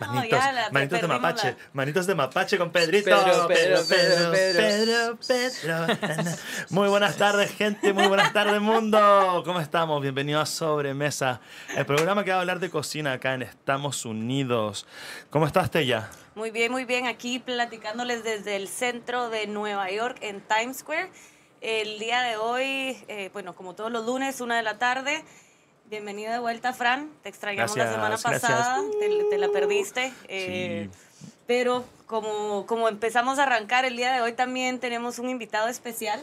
manitos, de mapache, manitos de mapache con Pedrito. Pedro, Pedro, Pedro, Muy buenas tardes, gente, muy buenas tardes, mundo. ¿Cómo estamos? Bienvenidos a Sobremesa, el programa que va a hablar de cocina acá en Estados Unidos. ¿Cómo estás, Tella? Muy bien, muy bien. Aquí platicándoles desde el centro de Nueva York, en Times Square. El día de hoy, eh, bueno, como todos los lunes, una de la tarde. Bienvenido de vuelta, Fran. Te extrañamos la semana pasada, te, la uh. perdiste. Eh, pero como, como empezamos a arrancar el día de hoy, también tenemos un invitado especial.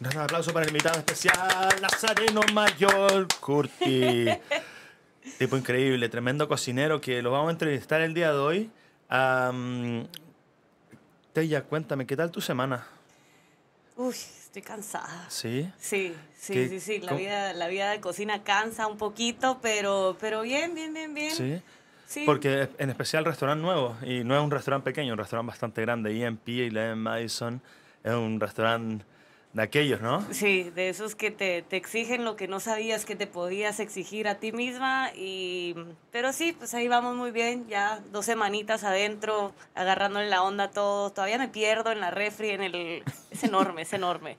Un aplauso para el invitado especial, Nazareno Mayor Curti. tipo increíble, tremendo cocinero que lo vamos a entrevistar el día de hoy. Tella, cuéntame, ¿qué tal tu semana? Uy, cansada. ¿Sí? Sí, sí, sí sí, sí. La vida, la vida de cocina cansa un poquito, pero, pero bien, bien, bien, bien. Sí. Porque en especial restaurante nuevo, y no es un restaurante pequeño, un restaurante bastante grande, EMP, y la e Madison, es un restaurante de aquellos, ¿no? Sí, de esos que te, exigen lo que no sabías que te podías exigir a ti misma. Y, pero sí, pues ahí vamos muy bien, ya dos semanitas adentro, agarrando en la onda todo. Todavía me pierdo en la refri, en el... Es enorme, es enorme.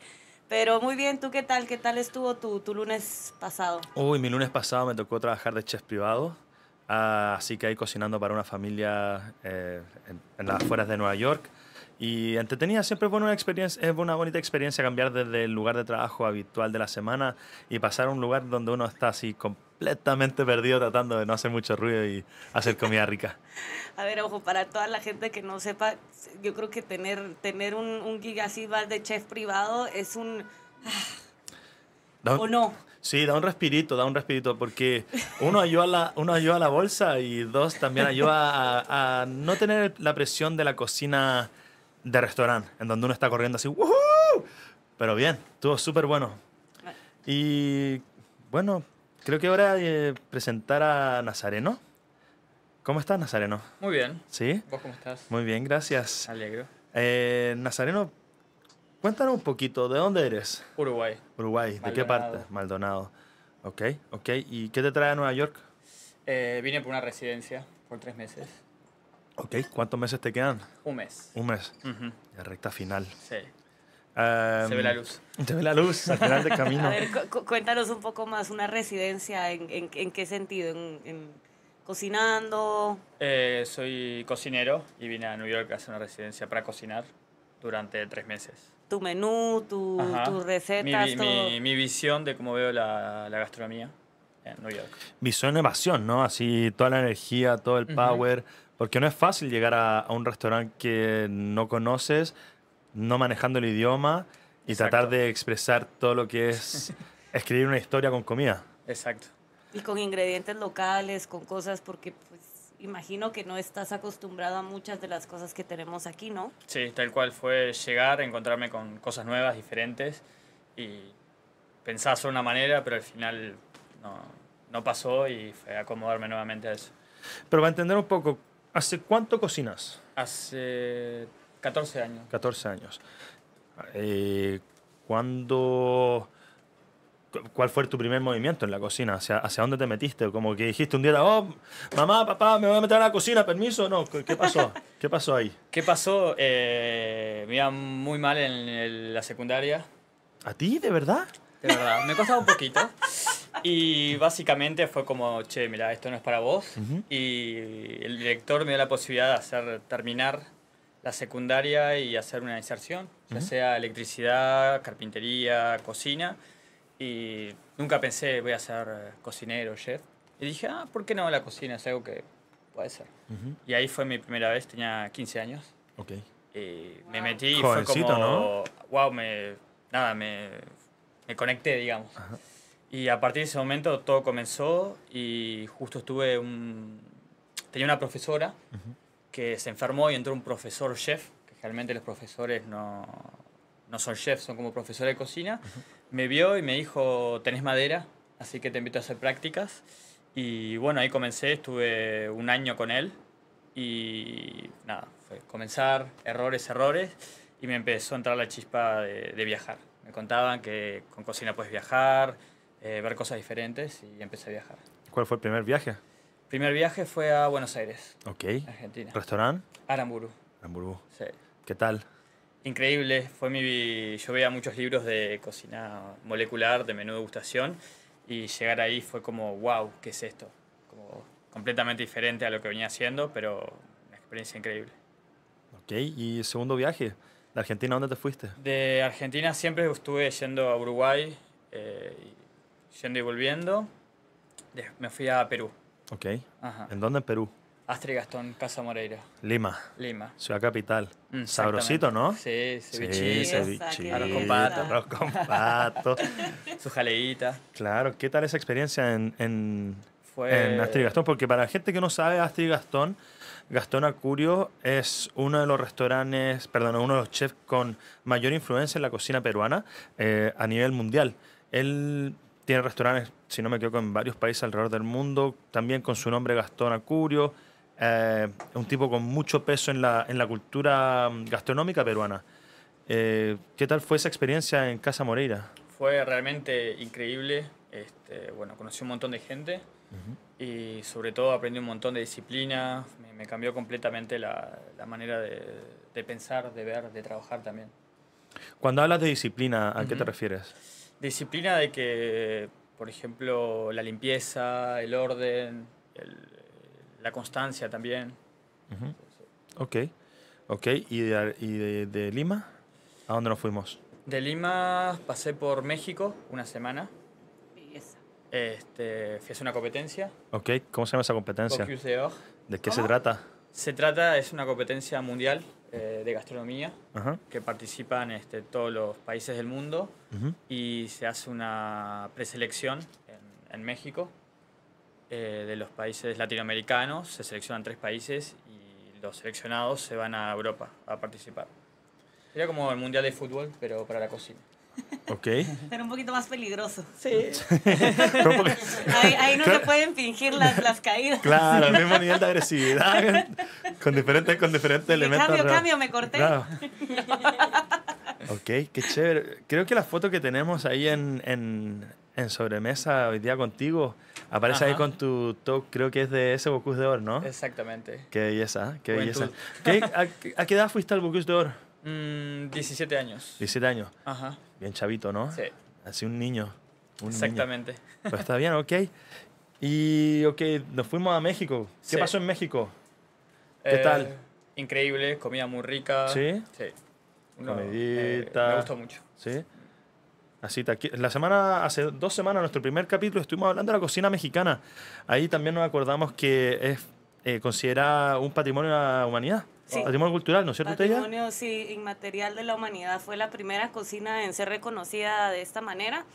Pero muy bien, ¿tú qué tal? ¿Qué tal estuvo tu, lunes pasado? Uy, mi lunes pasado me tocó trabajar de chef privado. Ah, así que ahí cocinando para una familia eh, en, las afueras de Nueva York. Y entretenida, siempre es, una experiencia, es una bonita experiencia cambiar desde el lugar de trabajo habitual de la semana y pasar a un lugar donde uno está así completamente perdido tratando de no hacer mucho ruido y hacer comida rica. a ver, ojo, para toda la gente que no sepa, yo creo que tener, tener un, un de chef privado es ah, un... ¿O no? Sí, da un respirito, da un respirito, porque uno ayuda a la, uno ayuda a la bolsa y dos, también ayuda a, a no tener la presión de la cocina de restaurante, en donde uno está corriendo así, Pero bien, estuvo súper bueno. Ah. Y bueno, creo que ahora de presentar a Nazareno. ¿Cómo estás, Nazareno? Muy bien. ¿Sí? ¿Vos cómo estás? Muy bien, gracias. Alegro. Eh, Nazareno, cuéntanos un poquito, ¿de dónde eres? Uruguay. Uruguay, ¿de qué parte? Maldonado. Ok, ok. ¿Y qué te trae a Nueva York? Eh, vine por una residencia por tres meses. Ok, ¿cuántos meses te quedan? Un mes. Un mes. La recta final. Sí. Em, se ve la luz. Se ve la luz al final del camino. A ver, cuéntanos un poco más, una residencia, ¿en, en, qué sentido? ¿En, cocinando? Eh, soy cocinero y vine a New York a hacer una residencia para cocinar durante tres meses. Tu menú, tu, tus recetas, mi, todo. Mi, visión de cómo veo la, gastronomía en New York. Visión evasión, ¿no? Así toda la energía, todo el power. Porque no es fácil llegar a, un restaurante que no conoces, no manejando el idioma y tratar de expresar todo lo que es escribir una historia con comida. Exacto. Y con ingredientes locales, con cosas, porque pues imagino que no estás acostumbrado a muchas de las cosas que tenemos aquí, ¿no? Sí, tal cual fue llegar, encontrarme con cosas nuevas, diferentes, y pensás de una manera, pero al final no, no pasó y fue acomodarme nuevamente a eso. Pero para entender un poco, ¿Hace cuánto cocinas? Hace 14 años. 14 años. Eh, ¿Cuándo... ¿Cuál fue tu primer movimiento en la cocina? ¿Hacia, dónde te metiste? Como que dijiste un día, oh, mamá, papá, me voy a meter a la cocina, permiso. No, ¿qué pasó? ¿Qué pasó ahí? ¿Qué pasó? Eh, me iba muy mal en la secundaria. ¿A ti? ¿De verdad? De verdad. Me costaba un poquito. Y básicamente fue como, che, mira, esto no es para vos. Y el director me dio la posibilidad de hacer, terminar la secundaria y hacer una inserción, ya sea electricidad, carpintería, cocina. Y nunca pensé, voy a ser eh, cocinero, chef. Y dije, ah, ¿por qué no la cocina? Es algo que puede ser. Y ahí fue mi primera vez, tenía 15 años. Ok. Y me metí y fue como, wow, me, nada, me, me conecté, digamos. Ajá. Y a partir de ese momento todo comenzó y justo estuve un... Tenía una profesora que se enfermó y entró un profesor chef, que realmente los profesores no, no son chefs, son como profesores de cocina. Me vio y me dijo, tenés madera, así que te invito a hacer prácticas. Y bueno, ahí comencé, estuve un año con él y nada, fue comenzar, errores, errores, y me empezó a entrar la chispa de, de viajar. Me contaban que con cocina puedes viajar, eh, ver cosas diferentes y empecé a viajar. ¿Cuál fue el primer viaje? El primer viaje fue a Buenos Aires. Ok. Argentina. ¿Restaurante? Aramburu. Aramburu. ¿Qué tal? Increíble. Fue mi... Yo veía muchos libros de cocina molecular, de menú degustación, y llegar ahí fue como, wow, ¿qué es esto? Como completamente diferente a lo que venía haciendo, pero una experiencia increíble. Ok, y segundo viaje. ¿De Argentina dónde te fuiste? De Argentina siempre estuve yendo a Uruguay. Eh, yendo y volviendo. Me fui a Perú. Ok. ¿En dónde en Perú? Astrid Gastón, Casa Moreira. Lima. Lima. Ciudad capital. Mm, Sabrosito, ¿no? Sí, cevichito. Sí, Arroz con pato. Arroz con pato. Su jaleita. Claro. ¿Qué tal esa experiencia en, en, Gastón? Porque para la gente que no sabe, Astrid Gastón, Gastón Acurio es uno de los restaurantes, perdón, uno de los chefs con mayor influencia en la cocina peruana eh, a nivel mundial. Él tiene restaurantes, si no me equivoco, en varios países alrededor del mundo, también con su nombre Gastón Acurio. Eh, un tipo con mucho peso en la, cultura mm, gastronómica peruana. Eh, ¿Qué tal fue esa experiencia en Casa Moreira? Fue realmente increíble. Este, bueno, conocí un montón de gente y sobre todo aprendí un montón de disciplina. Me, cambió completamente la, manera de, pensar, de ver, de trabajar también. Cuando hablas de disciplina, ¿a qué te refieres? Disciplina de que, por ejemplo, la limpieza, el orden, la constancia también. Ok, ok. ¿Y, de, Lima? ¿A dónde nos fuimos? De Lima pasé por México una semana. Este, fui a hacer una competencia. Ok, ¿cómo se llama esa competencia? ¿De qué se trata? Se trata, es una competencia mundial eh, de gastronomía que participan este, todos los países del mundo y se hace una preselección en, México eh, de los países latinoamericanos. Se seleccionan tres países y los seleccionados se van a Europa a participar. Era como el Mundial de Fútbol, pero para la cocina. Ok. Pero un poquito más peligroso. Sí. ahí, no se pueden fingir las, las caídas. Claro, el mismo nivel de agresividad. Con diferentes con diferentes elementos. Cambio, cambio, me corté. Claro. ok, qué chévere. Creo que la foto que tenemos ahí en, en, en sobremesa hoy día contigo aparece ahí con tu top, creo que es de ese Bocuse de Oro, ¿no? Exactamente. Qué belleza, qué belleza. a, qué edad fuiste al Bocuse de Oro? Mm, 17 años. 17 años. Ajá. Bien chavito, ¿no? Sí. Así un niño. Exactamente. está bien, ok. Y, ok, nos fuimos a México. ¿Qué pasó en México? ¿Qué eh, tal? Increíble, comida muy rica. ¿Sí? Sí. una Comidita. Eh, me gustó mucho. ¿Sí? Así, la semana, hace dos semanas, nuestro primer capítulo, estuvimos hablando de la cocina mexicana. Ahí también nos acordamos que es eh, considerada un patrimonio de la humanidad. Sí. Ah, patrimonio cultural, ¿no es cierto, Patrimonio, sí, inmaterial de la humanidad. Fue la primera cocina en ser reconocida de esta manera.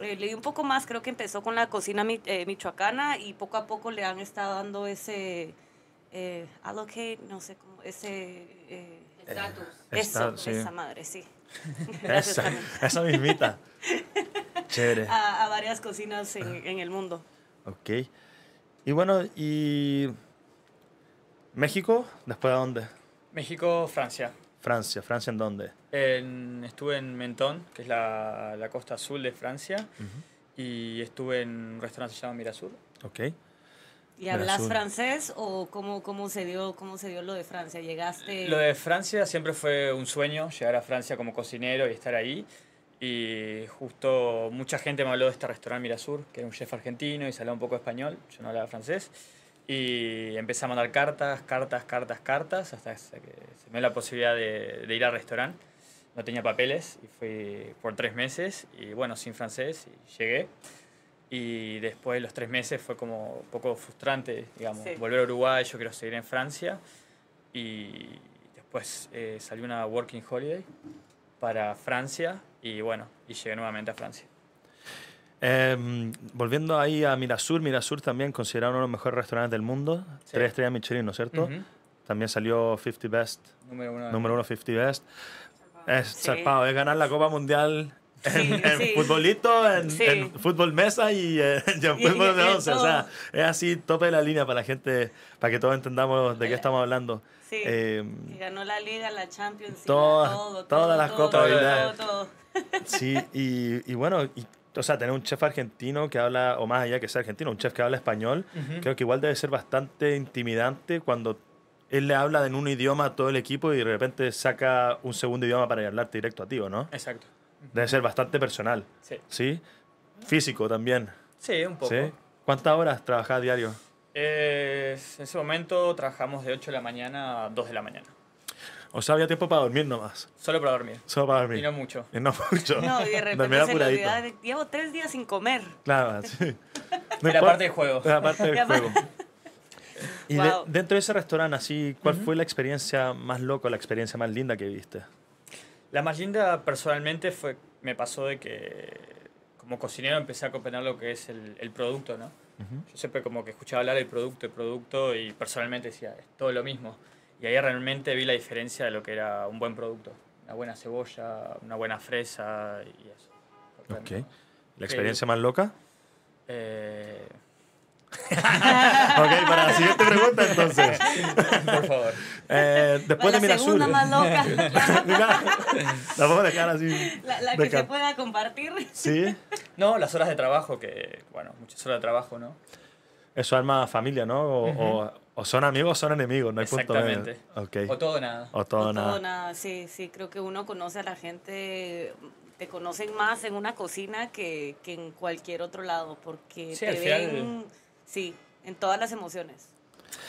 Eh, leí un poco más, creo que empezó con la cocina eh, michoacana y poco a poco le han estado dando ese eh, allocate, no sé cómo, ese eh, estatus. Eso, esa madre, sí. esa, esa mismita. Chévere. A, a, varias cocinas en, en el mundo. Ok. Y bueno, y ¿México? ¿Después a dónde? México, Francia. Francia, ¿Francia en dónde? estuve en Mentón, que es la, costa azul de Francia, y estuve en un restaurante llamado Mirasur. Ok. ¿Y hablas francés o cómo, cómo, se dio, cómo se dio lo de Francia? ¿Llegaste...? Lo de Francia siempre fue un sueño, llegar a Francia como cocinero y estar ahí. Y justo mucha gente me habló de este restaurante Mirasur, que era un chef argentino y se hablaba un poco español, yo no hablaba francés. Y empecé a mandar cartas, cartas, cartas, cartas, hasta que se me dio la posibilidad de, ir al restaurante. No tenía papeles y fui por tres meses y bueno, sin francés y llegué. Y después de los tres meses fue como un poco frustrante, digamos, volver a Uruguay, yo quiero seguir en Francia. Y después eh, salió una working holiday para Francia y bueno, y llegué nuevamente a Francia. Em, volviendo ahí a Mirasur, Mirasur también considerado uno de los mejores restaurantes del mundo. Tres estrellas Michelin, ¿no es cierto? También salió 50 Best. Número uno. Número uno 50 Best. Es sí. es ganar la Copa Mundial en, futbolito, en, fútbol mesa y eh, en, fútbol de once. O sea, es así, tope de la línea para la gente, para que todos entendamos de qué eh, estamos hablando. Sí. Em, ganó la Liga, la Champions, todas, todas las copas. Todo, Sí, y, y bueno, y o sea, tener un chef argentino que habla, o más allá que sea argentino, un chef que habla español, creo que igual debe ser bastante intimidante cuando él le habla en un idioma a todo el equipo y de repente saca un segundo idioma para hablar directo a ti, no? Exacto. Debe ser bastante personal. Sí. ¿Sí? Físico también. Sí, un poco. ¿Cuántas horas trabajas diario? Eh, en ese momento trabajamos de 8 de la mañana a 2 de la mañana. O sea, había tiempo para dormir nomás. Solo para dormir. Solo para dormir. Y no mucho. Y no mucho. No, y de repente llevo tres días sin comer. Claro, sí. de la parte del juego. De la parte del juego. Y dentro de ese restaurante, así, ¿cuál fue la experiencia más loca, la experiencia más linda que viste? La más linda personalmente fue, me pasó de que como cocinero empecé a comprender lo que es el, producto, ¿no? Yo siempre como que escuchaba hablar del producto, el producto y personalmente decía, es todo lo mismo. Y ahí realmente vi la diferencia de lo que era un buen producto. Una buena cebolla, una buena fresa y eso. ok. ¿La experiencia más loca? Eh. ok, para la siguiente pregunta entonces. Por favor. Eh, después de mira La segunda más loca. la dejar así. La, que se pueda compartir. ¿Sí? No, las horas de trabajo, que, bueno, muchas horas de trabajo, ¿no? Eso arma familia, ¿no? O, o son amigos o son enemigos, no hay punto medio. O todo nada. O todo o nada. sí, sí. Creo que uno conoce a la gente, te conocen más en una cocina que, que en cualquier otro lado, porque te ven, sí, en todas las emociones.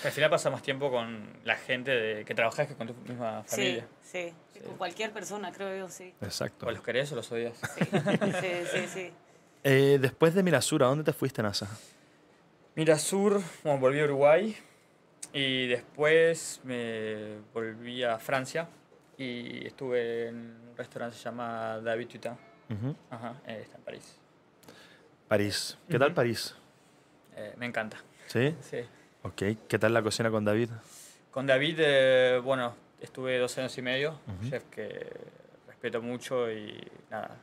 Al final pasa más tiempo con la gente de, que trabajas que con tu misma familia. Sí, sí, Con cualquier persona, creo yo, sí. Exacto. O los querés o los odias. Sí, sí, sí. sí. Eh, después de Mirasur, ¿a dónde te fuiste, NASA? Mirasur, volví a Uruguay. Y después me volví a Francia y estuve en un restaurante que se llama David Tutin. Ajá, eh, está en París. París. ¿Qué tal París? Eh, me encanta. ¿Sí? Sí. Ok. ¿Qué tal la cocina con David? Con David, eh, bueno, estuve dos años y medio, chef que respeto mucho y nada,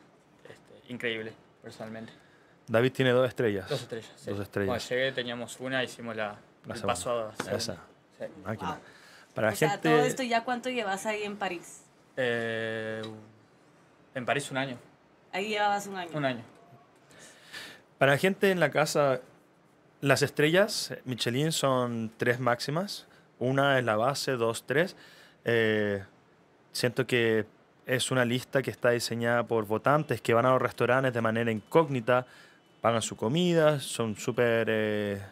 este, increíble, personalmente. David tiene dos estrellas. Dos estrellas, sí. Dos estrellas. Cuando llegué teníamos una, hicimos la, para o sea, todo esto ya cuánto llevas ahí en París? Eh, en París un año. Ahí llevabas un año. Un año. Para la gente en la casa, las estrellas eh, Michelin son tres máximas. Una es la base, dos, tres. Eh, siento que es una lista que está diseñada por votantes que van a los restaurantes de manera incógnita, pagan su comida, son súper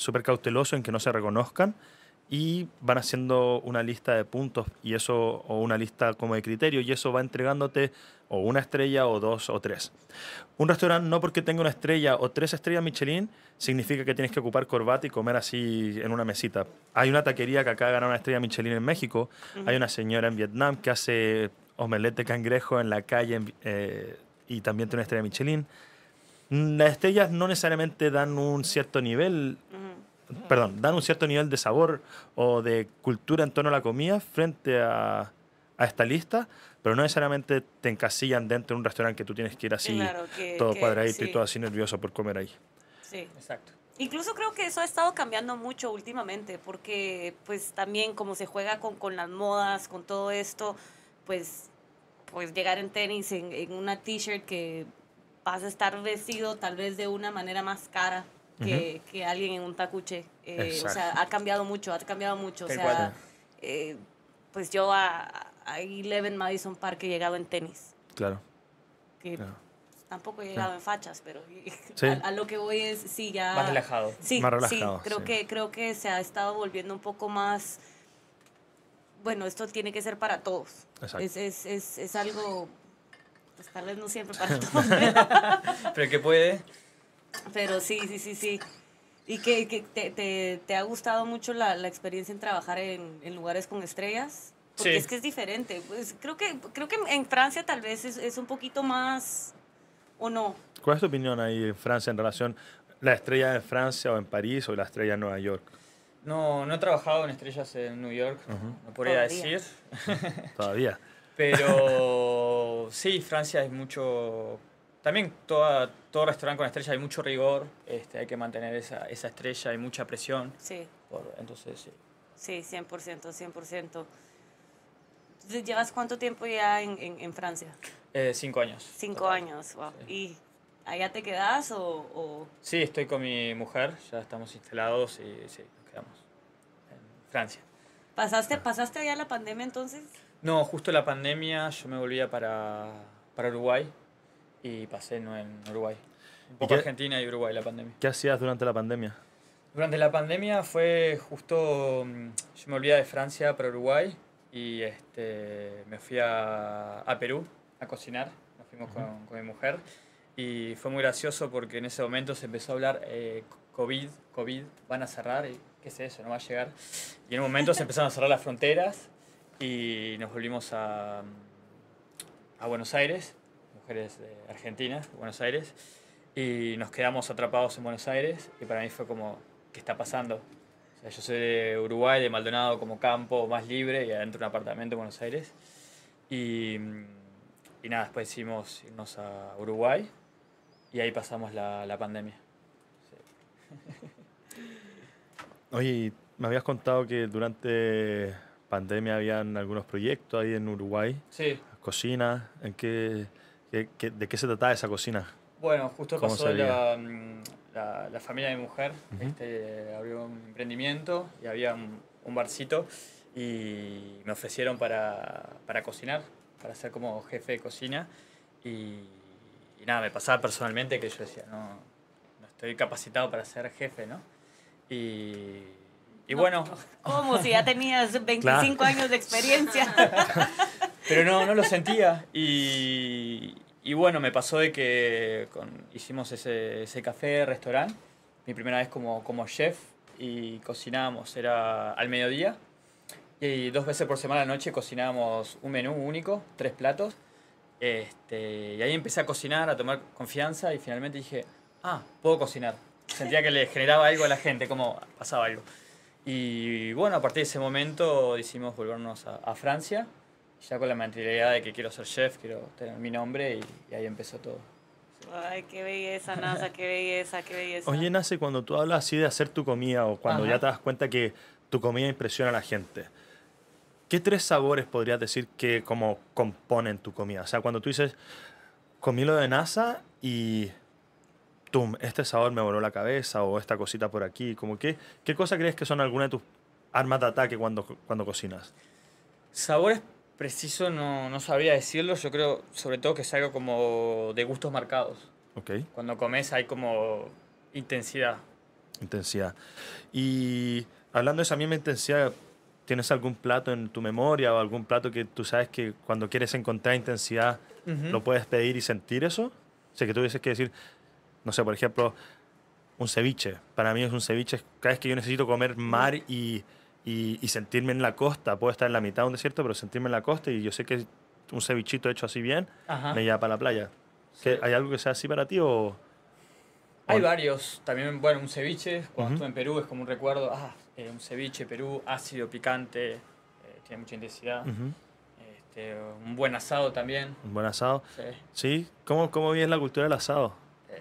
súper cauteloso en que no se reconozcan y van haciendo una lista de puntos y eso o una lista como de criterio y eso va entregándote o una estrella o dos o tres. Un restaurante no porque tenga una estrella o tres estrellas Michelin significa que tienes que ocupar corbata y comer así en una mesita. Hay una taquería que acaba de ganar una estrella Michelin en México, hay una señora en Vietnam que hace omelette cangrejo en la calle eh, y también tiene una estrella Michelin. Mm, las estrellas no necesariamente dan un cierto nivel, perdón, dan un cierto nivel de sabor o de cultura en torno a la comida frente a, a esta lista, pero no necesariamente te encasillan dentro de un restaurante que tú tienes que ir así, todo cuadradito y todo así nervioso por comer ahí. Sí. Exacto. Incluso creo que eso ha estado cambiando mucho últimamente, porque pues también como se juega con, con las modas, con todo esto, pues, pues llegar en tenis, en, en una t-shirt que vas a estar vestido tal vez de una manera más cara que, que alguien en un tacuche. Eh, o sea, ha cambiado mucho, ha cambiado mucho. O sea, eh, pues yo a, a Eleven Madison Park he llegado en tenis. Claro. Que pues, tampoco he llegado en fachas, pero a, lo que voy es, sí, ya... Más relajado. Sí, más relajado, sí, creo, Que, creo que se ha estado volviendo un poco más... Bueno, esto tiene que ser para todos. Exacto. Es, es, es, es algo pues no siempre para todos. pero que puede. Pero sí, sí, sí, sí. ¿Y que, te, te, ha gustado mucho la, la experiencia en trabajar en, lugares con estrellas? Porque es que es diferente. Pues creo que, creo que en Francia tal vez es, es un poquito más, ¿o no? ¿Cuál es tu opinión ahí en Francia en relación a la estrella de Francia o en París o la estrella en Nueva York? No, no he trabajado en estrellas en New York, no podría decir. Todavía. Pero sí, Francia es mucho... También todo restaurante con estrella hay mucho rigor, este, hay que mantener esa, esa estrella, hay mucha presión. Sí. entonces, sí. Sí, 100%, 100%. ¿Llevas cuánto tiempo ya en, Francia? Eh, cinco años. Cinco años, ¿Y allá te quedas o, Sí, estoy con mi mujer, ya estamos instalados y sí, nos quedamos en Francia. ¿Pasaste, ah. ¿Pasaste allá la pandemia entonces? No, justo la pandemia yo me volvía para, Uruguay y pasé en Uruguay. Un poco Argentina y Uruguay la pandemia. ¿Qué hacías durante la pandemia? Durante la pandemia fue justo, mm, yo me volvía de Francia para Uruguay y este, me fui a, a Perú a cocinar, nos fuimos con, mi mujer y fue muy gracioso porque en ese momento se empezó a hablar eh, COVID, COVID, van a cerrar, ¿qué es eso? No va a llegar. Y en un momento se empezaron a cerrar las fronteras y nos volvimos a, Buenos Aires, mujeres de Buenos Aires, y nos quedamos atrapados en Buenos Aires y para mí fue como, ¿qué está pasando? yo soy de Uruguay, de Maldonado, como campo más libre y adentro un apartamento en Buenos Aires. Y, nada, después hicimos irnos a Uruguay y ahí pasamos la, pandemia. Oye, me habías contado que durante pandemia habían algunos proyectos ahí en Uruguay. Sí. ¿De qué se trataba esa cocina? Bueno, justo pasó mm, la, familia de mi mujer. Este, abrió un emprendimiento y había un, barcito y me ofrecieron para, cocinar, para ser como jefe de cocina. Y, nada, me pasaba personalmente que yo decía, no, no estoy capacitado para ser jefe, ¿no? Y y bueno. ¿Cómo? Si ya tenías 25 años de experiencia. Pero no, no lo sentía. Y, y bueno, me pasó de que hicimos ese, ese café, restaurante, mi primera vez como, como chef y cocinábamos, era al mediodía. Y dos veces por semana a la noche cocinábamos un menú único, tres platos. Este, y ahí empecé a cocinar, a tomar confianza y finalmente dije, ah, puedo cocinar. Sentía que le generaba algo a la gente, como pasaba algo. Y bueno, a partir de ese momento decidimos volvernos a, a Francia, ya con la mentalidad de que quiero ser chef, quiero tener mi nombre y, ahí empezó todo. Ay, qué belleza, Nasa, qué belleza, qué belleza. Oye, Nasa, cuando tú hablas así de hacer tu comida o cuando ya te das cuenta que tu comida impresiona a la gente, ¿qué tres sabores podrías decir que como componen tu comida? O sea, cuando tú dices, comí lo de Nasa y tum, este sabor me voló la cabeza o esta cosita por aquí? Como que, ¿Qué cosa crees que son alguna de tus armas de ataque cuando, cuando cocinas? Sabores preciso no, no sabría decirlo. Yo creo, sobre todo, que es algo como de gustos marcados. Okay. Cuando comes hay como intensidad. Intensidad. Y hablando de esa misma intensidad, ¿tienes algún plato en tu memoria o algún plato que tú sabes que cuando quieres encontrar intensidad lo puedes pedir y sentir eso? O sea, que tú dices que decir, no sé, por ejemplo, un ceviche. Para mí es un ceviche. Cada vez que yo necesito comer mar y, sentirme en la costa, puedo estar en la mitad de un desierto, pero sentirme en la costa y yo sé que un cevichito hecho así bien me lleva para la playa. ¿Hay algo que sea así para ti o...? Hay varios. También, bueno, un ceviche, cuando estuve en Perú es como un recuerdo, ah, eh, un ceviche, Perú, ácido, picante, eh, tiene mucha intensidad. Este, un buen asado también. Un buen asado. Sí. ¿Cómo, cómo la cultura del asado?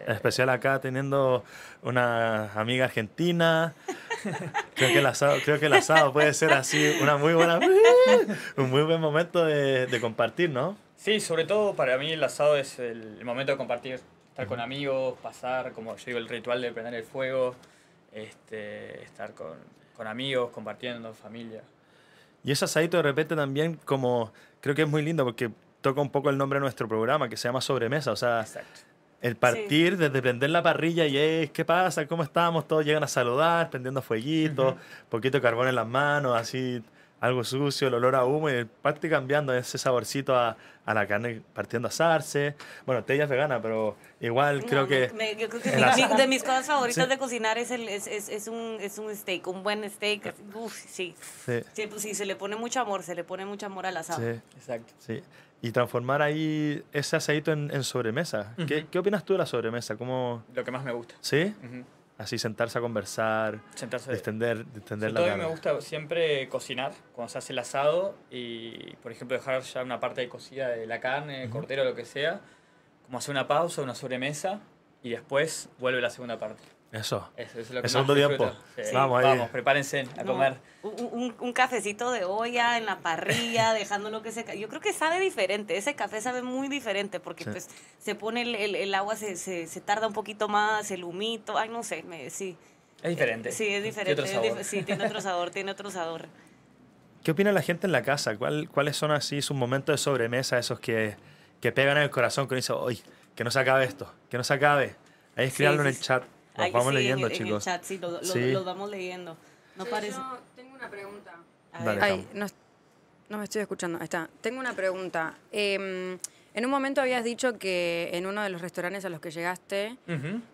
especial acá teniendo una amiga argentina. Creo que el asado, creo que el puede ser así una muy buena, un muy buen momento de, compartir, ¿no? Sí, sobre todo para mí el asado es el momento de compartir, estar con amigos, pasar, como yo digo, el ritual de prender el fuego, este, estar con, amigos, compartiendo, familia. Y ese asadito de repente también como, creo que es muy lindo porque toca un poco el nombre de nuestro programa que se llama Sobremesa, o sea, Exacto el partir desde prender la parrilla y es, ¿qué pasa? ¿Cómo estamos? Todos llegan a saludar, prendiendo fueguitos, poquito de carbón en las manos, así algo sucio, el olor a humo y parte cambiando ese saborcito a, a la carne partiendo a asarse. Bueno, ella es gana pero igual creo que... yo creo que de mis cosas favoritas de cocinar es, el, es, es, es, un, es un steak, un buen steak. Eh. Uf, sí. Sí. sí. pues sí, se le pone mucho amor, se le pone mucho amor al asado. Sí, exacto. Sí y transformar ahí ese asadito en, sobremesa. ¿Qué, opinas tú de la sobremesa? ¿Cómo... Lo que más me gusta. ¿Sí? Así sentarse a conversar, sentarse la extender la me gusta siempre cocinar cuando se hace el asado y, por ejemplo, dejar ya una parte de cocida de la carne, uh lo que sea, como hacer una pausa, una sobremesa y después vuelve la segunda parte. Eso. es lo que El segundo tiempo. vamos, vamos, prepárense a comer. Un, cafecito de olla en la parrilla, dejándolo que se... Yo creo que sabe diferente, ese café sabe muy diferente porque pues se pone el, el, agua, se, se, tarda un poquito más, el humito, ay no sé, me, sí. Es diferente. Sí, es diferente. sí, tiene otro sabor, tiene otro sabor. ¿Qué opina la gente en la casa? ¿Cuál, ¿Cuáles son así sus momentos de sobremesa, esos que, que pegan en el corazón, que dicen dice, que no se acabe esto, que no se acabe? Ahí escribanlo en el chat vamos leyendo, chicos. sí, lo, los vamos leyendo. No tengo una pregunta. Ay, no, me estoy escuchando. Ahí está. Tengo una pregunta. Em, en un momento habías dicho que en uno de los restaurantes a los que llegaste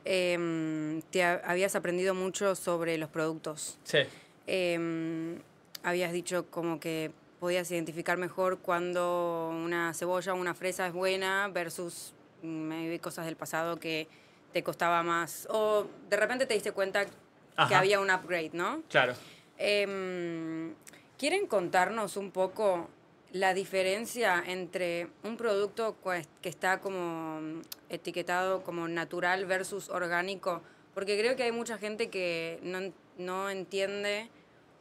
em, te habías aprendido mucho sobre los productos. Sí. Em, habías dicho como que podías identificar mejor cuando una cebolla o una fresa es buena versus mm, cosas del pasado que te costaba más. O de repente te diste cuenta que había un upgrade, ¿no? Claro. Em, ¿Quieren contarnos un poco la diferencia entre un producto que está como etiquetado como natural versus orgánico? Porque creo que hay mucha gente que no, no entiende,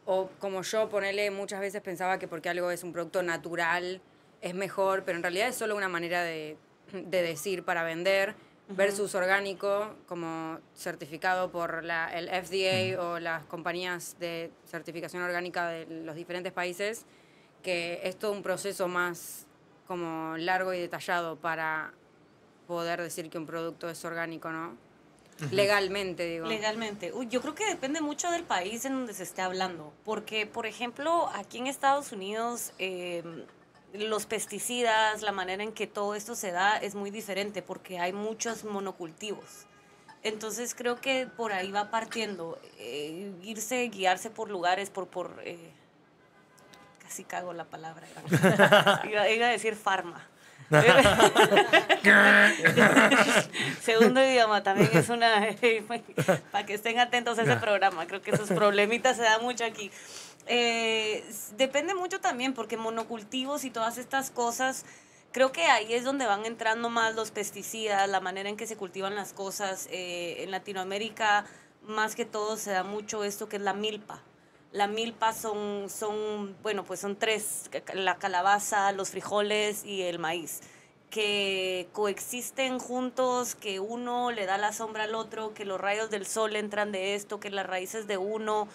o como yo, ponele, muchas veces pensaba que porque algo es un producto natural es mejor, pero en realidad es solo una manera de, de decir para vender versus orgánico, como certificado por el FDA o las compañías de certificación orgánica de los diferentes países, que es todo un proceso más como largo y detallado para poder decir que un producto es orgánico, ¿no? Legalmente, digo. Legalmente. yo creo que depende mucho del país en donde se esté hablando, porque, por ejemplo, aquí en Estados Unidos... Em, los pesticidas, la manera en que todo esto se da es muy diferente porque hay muchos monocultivos. Entonces creo que por ahí va partiendo, eh, irse, guiarse por lugares, por... por eh, casi cago la palabra. iba, iba, a decir farma. Segundo idioma también es una... para que estén atentos a ese programa, creo que esos problemitas se dan mucho aquí. Eh, depende mucho también, porque monocultivos y todas estas cosas, creo que ahí es donde van entrando más los pesticidas, la manera en que se cultivan las cosas. Eh, en Latinoamérica, más que todo, se da mucho esto que es la milpa. La milpa son, son, bueno, pues son tres, la calabaza, los frijoles y el maíz que coexisten juntos, que uno le da la sombra al otro, que los rayos del sol entran de esto, que las raíces de uno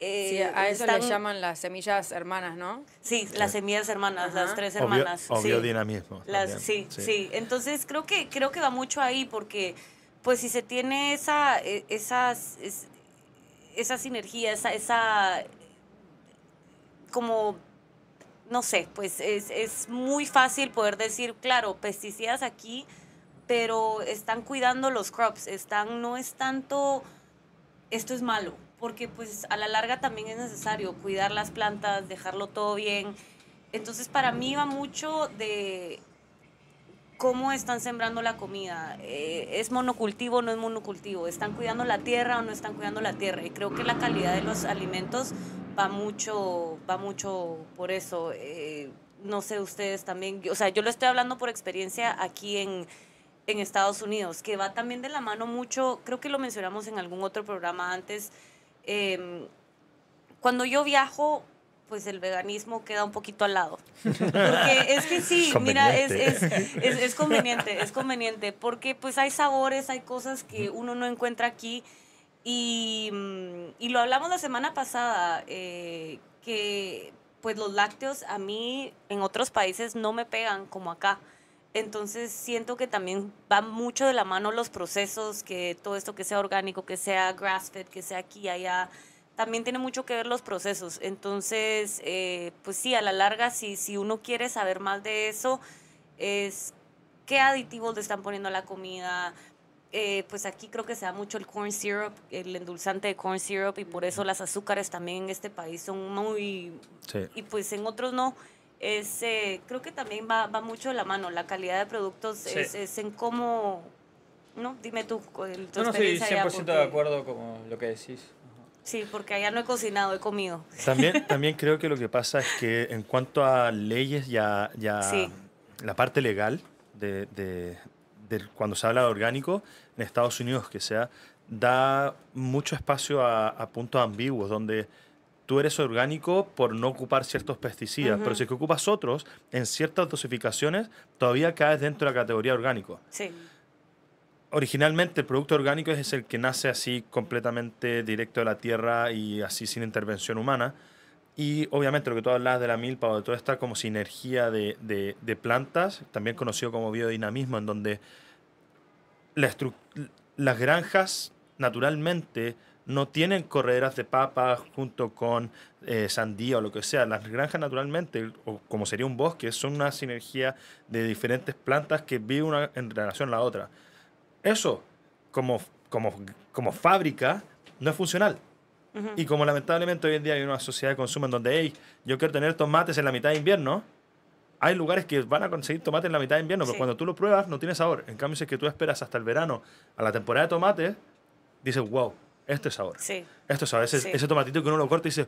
sí, eh, a eso les llaman las semillas hermanas, ¿no? Sí, las semillas hermanas, las tres hermanas. O sí. biodinamismo. sí, sí, Entonces creo que, creo que va mucho ahí porque, pues si se tiene esa, e, esas, esa sinergia, esa, esa, como, no sé, pues es, es muy fácil poder decir, claro, pesticidas aquí, pero están cuidando los crops, están, no es tanto, esto es malo porque pues a la larga también es necesario cuidar las plantas, dejarlo todo bien. Entonces para mí va mucho de cómo están sembrando la comida. Eh, ¿Es monocultivo o no es monocultivo? ¿Están cuidando la tierra o no están cuidando la tierra? Y creo que la calidad de los alimentos va mucho, va mucho por eso. Eh, no sé ustedes también, o sea, yo lo estoy hablando por experiencia aquí en, en Estados Unidos, que va también de la mano mucho, creo que lo mencionamos en algún otro programa antes, Em, cuando yo viajo, pues el veganismo queda un poquito al lado. Porque es que sí, mira, es, conveniente, es conveniente, porque pues hay sabores, hay cosas que uno no encuentra aquí. Mm, y, lo hablamos la semana pasada, eh, que pues los lácteos a mí en otros países no me pegan como acá. Entonces siento que también va mucho de la mano los procesos, que todo esto que sea orgánico, que sea grass-fed, que sea aquí, allá, también tiene mucho que ver los procesos. Entonces, eh, pues sí, a la larga, si, uno quiere saber más de eso, es qué aditivos le están poniendo a la comida. Eh, pues aquí creo que se da mucho el corn syrup, el endulzante de corn syrup, y por eso las azúcares también en este país son muy... Y pues en otros no. Eh, creo que también va, va mucho de la mano, la calidad de productos es, en cómo, ¿no? Dime tú, tu no, no, sí, 100% de acuerdo con lo que decís. Sí, porque allá no he cocinado, he comido. También, también creo que lo que pasa es que en cuanto a leyes ya, ya la parte legal de, de, cuando se habla de orgánico, en Estados Unidos que sea, da mucho espacio a, a puntos ambiguos donde tú eres orgánico por no ocupar ciertos pesticidas, pero si es que ocupas otros, en ciertas dosificaciones, todavía caes dentro de la categoría orgánico. Sí. Originalmente el producto orgánico es el que nace así completamente directo de la tierra y así sin intervención humana. Y obviamente lo que tú hablas de la milpa o de toda esta como sinergia de, plantas, también conocido como biodinamismo, en donde las granjas naturalmente no tienen correderas de papas junto con eh, sandía o lo que sea. Las granjas naturalmente, o como sería un bosque, son una sinergia de diferentes plantas que viven una en relación a la otra. Eso, como, como, como fábrica, no es funcional. Y como lamentablemente hoy en día hay una sociedad de consumo en donde, hey, yo quiero tener tomates en la mitad de invierno, hay lugares que van a conseguir tomates en la mitad de invierno, pero cuando tú lo pruebas no tiene sabor. En cambio, si es que tú esperas hasta el verano a la temporada de tomates, dices, wow, esto es sabor. Sí. Esto es veces Ese, tomatito que uno lo corta y dice,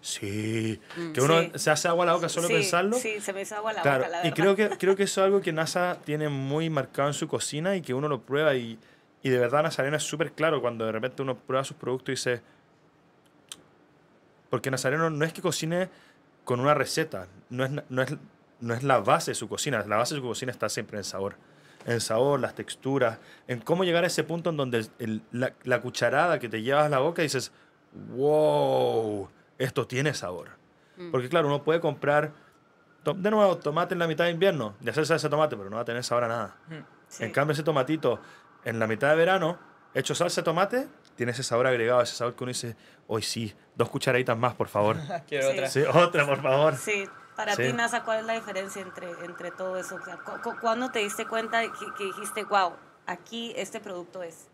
sí. Mm, que uno se hace agua a la boca solo pensarlo. Sí, se me hizo agua a la boca, Y creo que, creo que eso es algo que NASA tiene muy marcado en su cocina y que uno lo prueba y, y de verdad Nazareno es súper claro cuando de repente uno prueba sus productos y dice... Porque Nazareno no es que cocine con una receta, no es, no es, no es la base de su cocina, la base de su cocina está siempre en sabor. En sabor, las texturas, en cómo llegar a ese punto en donde la, cucharada que te llevas a la boca y dices, wow, esto tiene sabor. Mm. Porque claro, uno puede comprar, de nuevo, tomate en la mitad de invierno de hacerse ese tomate, pero no va a tener sabor a nada. Mm, en cambio, ese tomatito en la mitad de verano, hecho salsa de tomate, tiene ese sabor agregado, ese sabor que uno dice, hoy sí, dos cucharaditas más, por favor. Quiero otra. Sí, otra, por favor. Sí, para ti, Nasa, ¿cuál es la diferencia entre, entre todo eso? ¿Cuándo te diste cuenta que, dijiste, wow, aquí este producto es?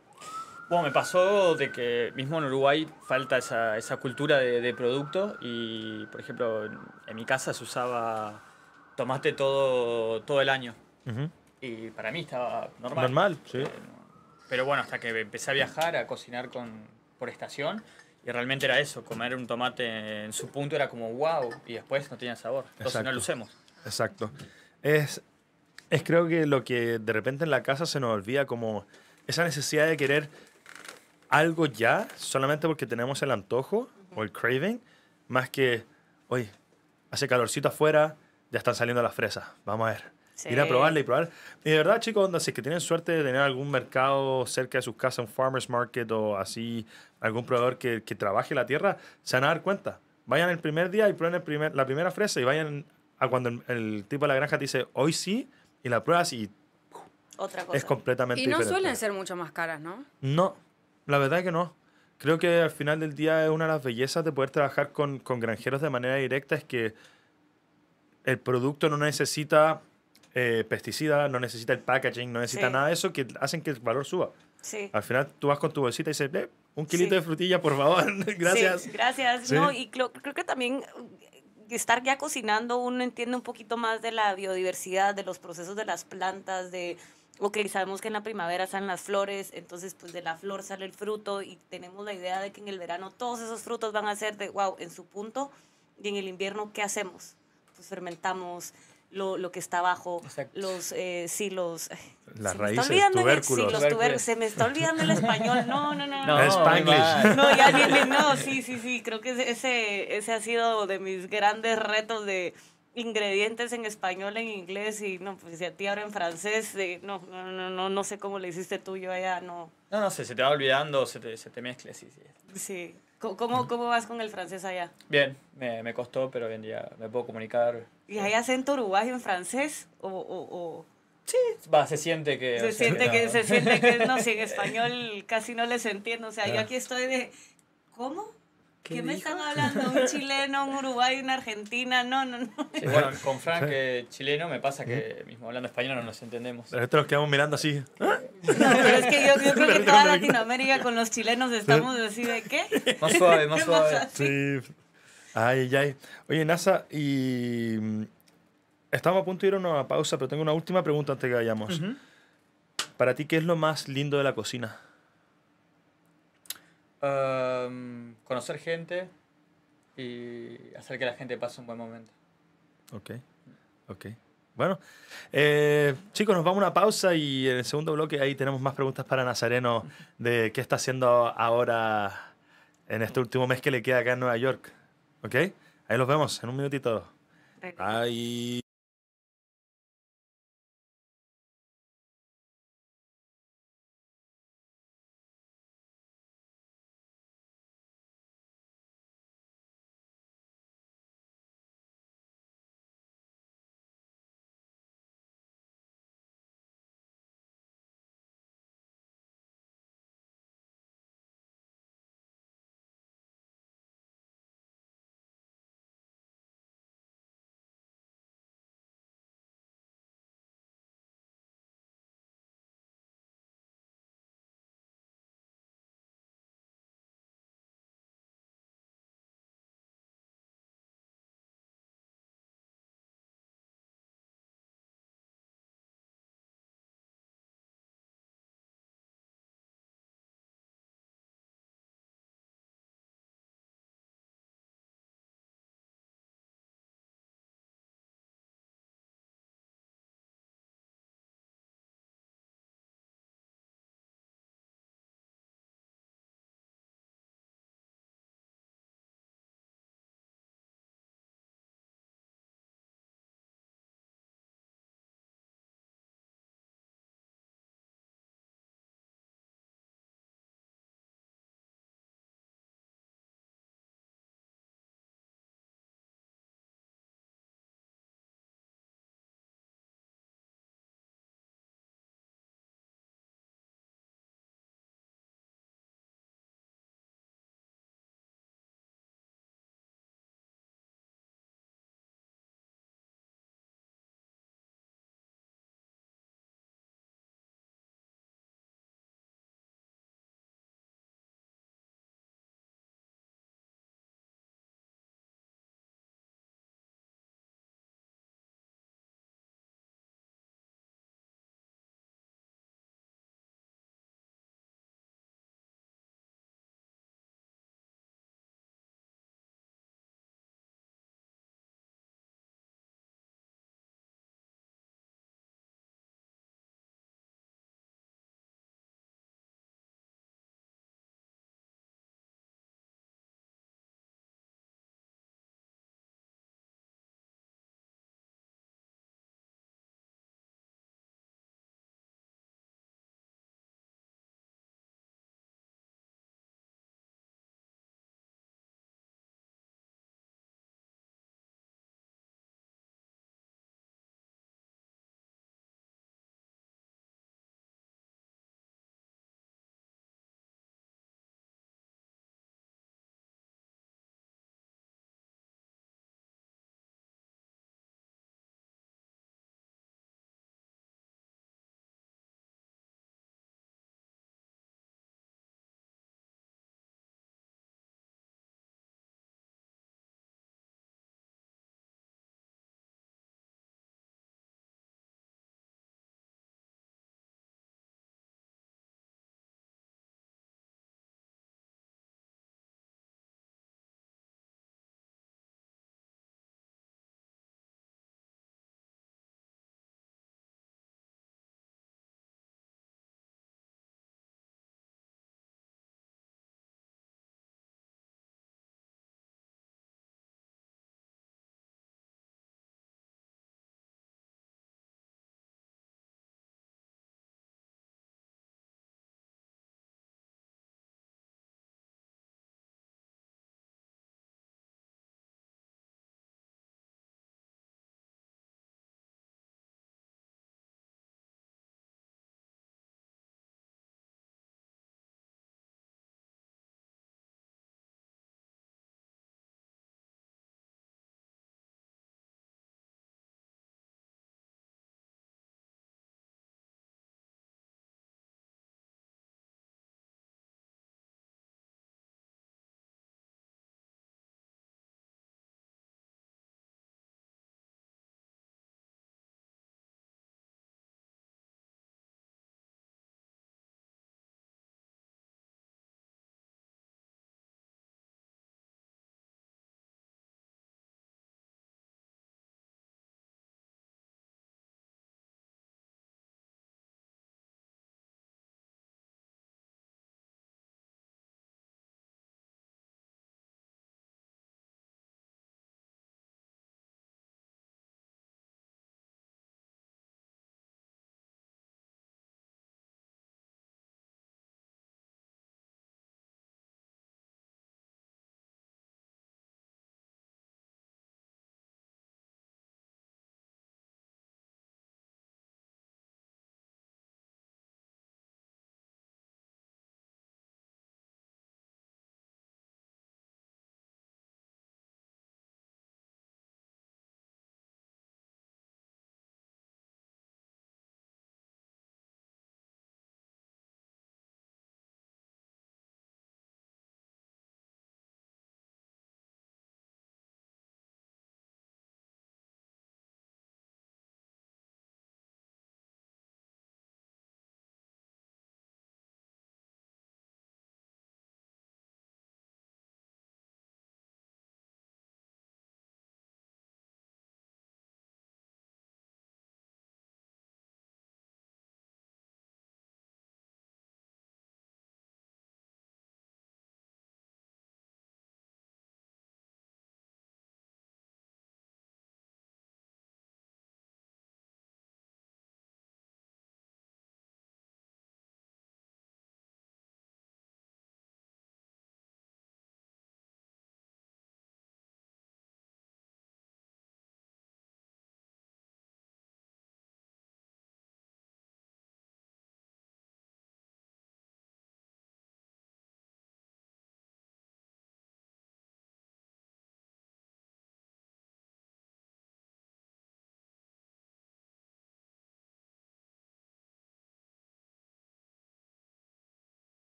Bueno, me pasó de que mismo en Uruguay falta esa, cultura de, de, producto y, por ejemplo, en, mi casa se usaba tomate todo, todo el año. Y para mí estaba normal. Normal, sí. Eh, pero, bueno, hasta que empecé a viajar, a cocinar con, por estación y realmente era eso, comer un tomate en su punto era como wow, y después no tenía sabor. Entonces no lo usemos. Exacto. Es, es creo que lo que de repente en la casa se nos olvida, como esa necesidad de querer algo ya, solamente porque tenemos el antojo o el craving, más que, oye, hace calorcito afuera, ya están saliendo las fresas, vamos a ver. Ir a probarla y probar. Y de verdad, chicos, si que tienen suerte de tener algún mercado cerca de sus casas, un farmer's market o así, algún proveedor que, trabaje la tierra, se van a dar cuenta. Vayan el primer día y prueben primer, la primera fresa y vayan a cuando el, tipo de la granja te dice hoy sí y la pruebas y uh, Otra cosa. es completamente Y no suelen ser mucho más caras, ¿no? No, la verdad es que no. Creo que al final del día es una de las bellezas de poder trabajar con, con granjeros de manera directa es que el producto no necesita eh, no necesita el packaging, no necesita nada de eso que hacen que el valor suba. Sí. Al final tú vas con tu bolsita y dices, eh, un kilito de frutilla, por favor. gracias. gracias. No, y creo, creo que también eh, estar ya cocinando uno entiende un poquito más de la biodiversidad, de los procesos de las plantas, de ok, sabemos que en la primavera salen las flores, entonces pues de la flor sale el fruto y tenemos la idea de que en el verano todos esos frutos van a ser de wow, en su punto, y en el invierno, ¿qué hacemos? Pues fermentamos, lo, lo que está abajo, los, eh, sí, los... Las raíces, me tubérculos. sí, los tubérculos. Se me está olvidando el español. No, no, no. No, ah, no Spanglish. No, ya viene, no, sí, sí, sí. Creo que ese, ese ha sido de mis grandes retos de ingredientes en español, en inglés y no, pues si a ti ahora en francés, de, no, no, no, no, no sé cómo le hiciste tú, yo allá no. No, no, se, se te va olvidando, se te, se te mezcla, sí, sí. Sí. ¿Cómo, ¿Cómo, vas con el francés allá? Bien, me, me, costó, pero bien, ya me puedo comunicar. ¿Y hay eh, acento uruguayo en francés? O, o, o... Sí, va, se siente que... Se, siente, que, no. se siente que, no, si en español casi no les entiendo. O sea, yo aquí estoy de... ¿Cómo? ¿Qué, me están hablando? ¿Un chileno, un uruguayo, una argentina? No, no, no. bueno, con Frank, eh, chileno, me pasa que mismo hablando español no nos entendemos. Nosotros nos quedamos mirando así. ¿Eh? pero es que yo, creo que toda Latinoamérica con los chilenos estamos así de qué. Más suave, más suave. Sí. Ay, ay. Oye, NASA, y. Mm, estamos a punto de ir a una pausa, pero tengo una última pregunta antes que vayamos. Para ti, ¿qué es lo más lindo de la cocina? conocer gente y hacer que la gente pase un buen momento. Ok, ok. Bueno, eh, chicos, nos vamos a una pausa y en el segundo bloque ahí tenemos más preguntas para Nazareno de qué está haciendo ahora en este último mes que le queda acá en Nueva York. ¿Ok? Ahí los vemos en un minutito. Ahí.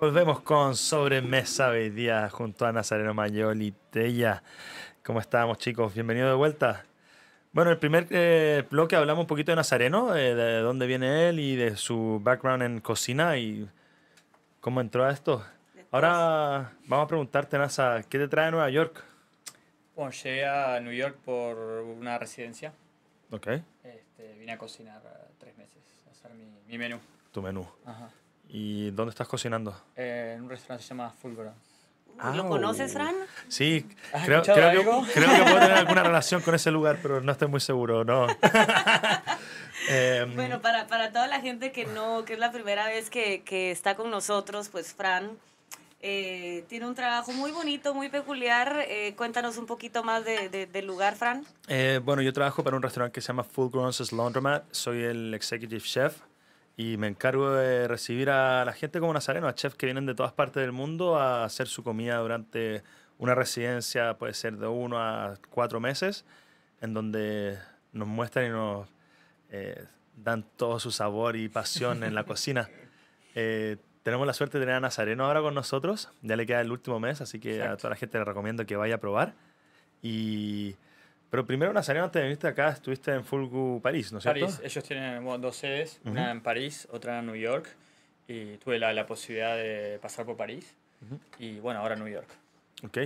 Volvemos con Sobremesa hoy día junto a Nazareno Mayol Tella. ¿Cómo estamos, chicos? Bienvenidos de vuelta. Bueno, el primer eh, bloque hablamos un poquito de Nazareno, eh, de dónde viene él y de su background en cocina y cómo entró a esto. Ahora vamos a preguntarte, Nasa, ¿qué te trae a Nueva York? Bueno, llegué a New York por una residencia. Ok. Este, vine a cocinar tres meses, a hacer mi, mi menú. Tu menú. Ajá. ¿Y dónde estás cocinando? Eh, en un restaurante que se llama Fulgora. ¿Lo ah, conoces, Fran? Sí, creo, que, creo, que, puedo tener alguna relación con ese lugar, pero no estoy muy seguro, no. Em, bueno, para, para, toda la gente que no, que es la primera vez que, que está con nosotros, pues Fran eh, tiene un trabajo muy bonito, muy peculiar. Eh, cuéntanos un poquito más del lugar, Fran. bueno, yo trabajo para un restaurante que se llama Grown's Laundromat. Soy el executive chef y me encargo de recibir a la gente como nazareno, a chefs que vienen de todas partes del mundo a hacer su comida durante una residencia, puede ser de uno a cuatro meses, en donde nos muestran y nos eh, dan todo su sabor y pasión en la cocina. Eh, tenemos la suerte de tener a Nazareno ahora con nosotros, ya le queda el último mes, así que a toda la gente le recomiendo que vaya a probar. Y pero primero, Nazareno, antes de venirte acá, estuviste en Fulgu París, ¿no es cierto? París. Ellos tienen dos sedes, una en París, otra en New York. Y tuve la, la posibilidad de pasar por París. Y bueno, ahora New York. Ok.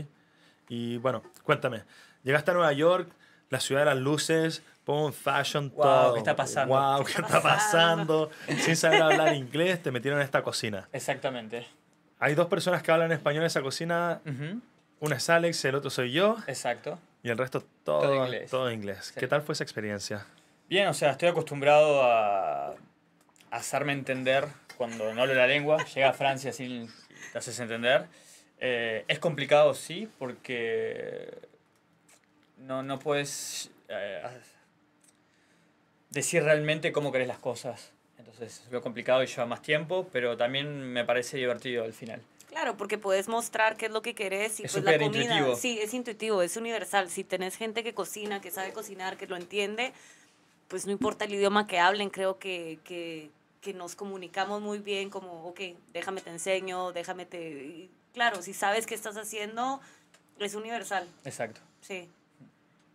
Y bueno, cuéntame. Llegaste a Nueva York, la ciudad de las luces, pon fashion wow, ¿Qué está pasando? Wow, ¿qué está pasando? Sin saber hablar inglés, te metieron en esta cocina. Exactamente. Hay dos personas que hablan español en esa cocina. Una es Alex, el otro soy yo. Exacto. Y el resto todo, todo inglés. ¿Qué tal fue esa experiencia? Bien, o sea, estoy acostumbrado a, hacerme entender cuando no hablo la lengua. Llega a Francia sin te haces entender. Eh, es complicado, sí, porque no, no puedes eh, decir realmente cómo crees las cosas. Entonces, es lo complicado y lleva más tiempo, pero también me parece divertido al final. Claro, porque puedes mostrar qué es lo que querés y es pues la comida. Intuitivo. Sí, es intuitivo, es universal. Si tenés gente que cocina, que sabe cocinar, que lo entiende, pues no importa el idioma que hablen, creo que, que, nos comunicamos muy bien, como, ok, déjame te enseño, déjame te. claro, si sabes qué estás haciendo, es universal. Exacto. Sí.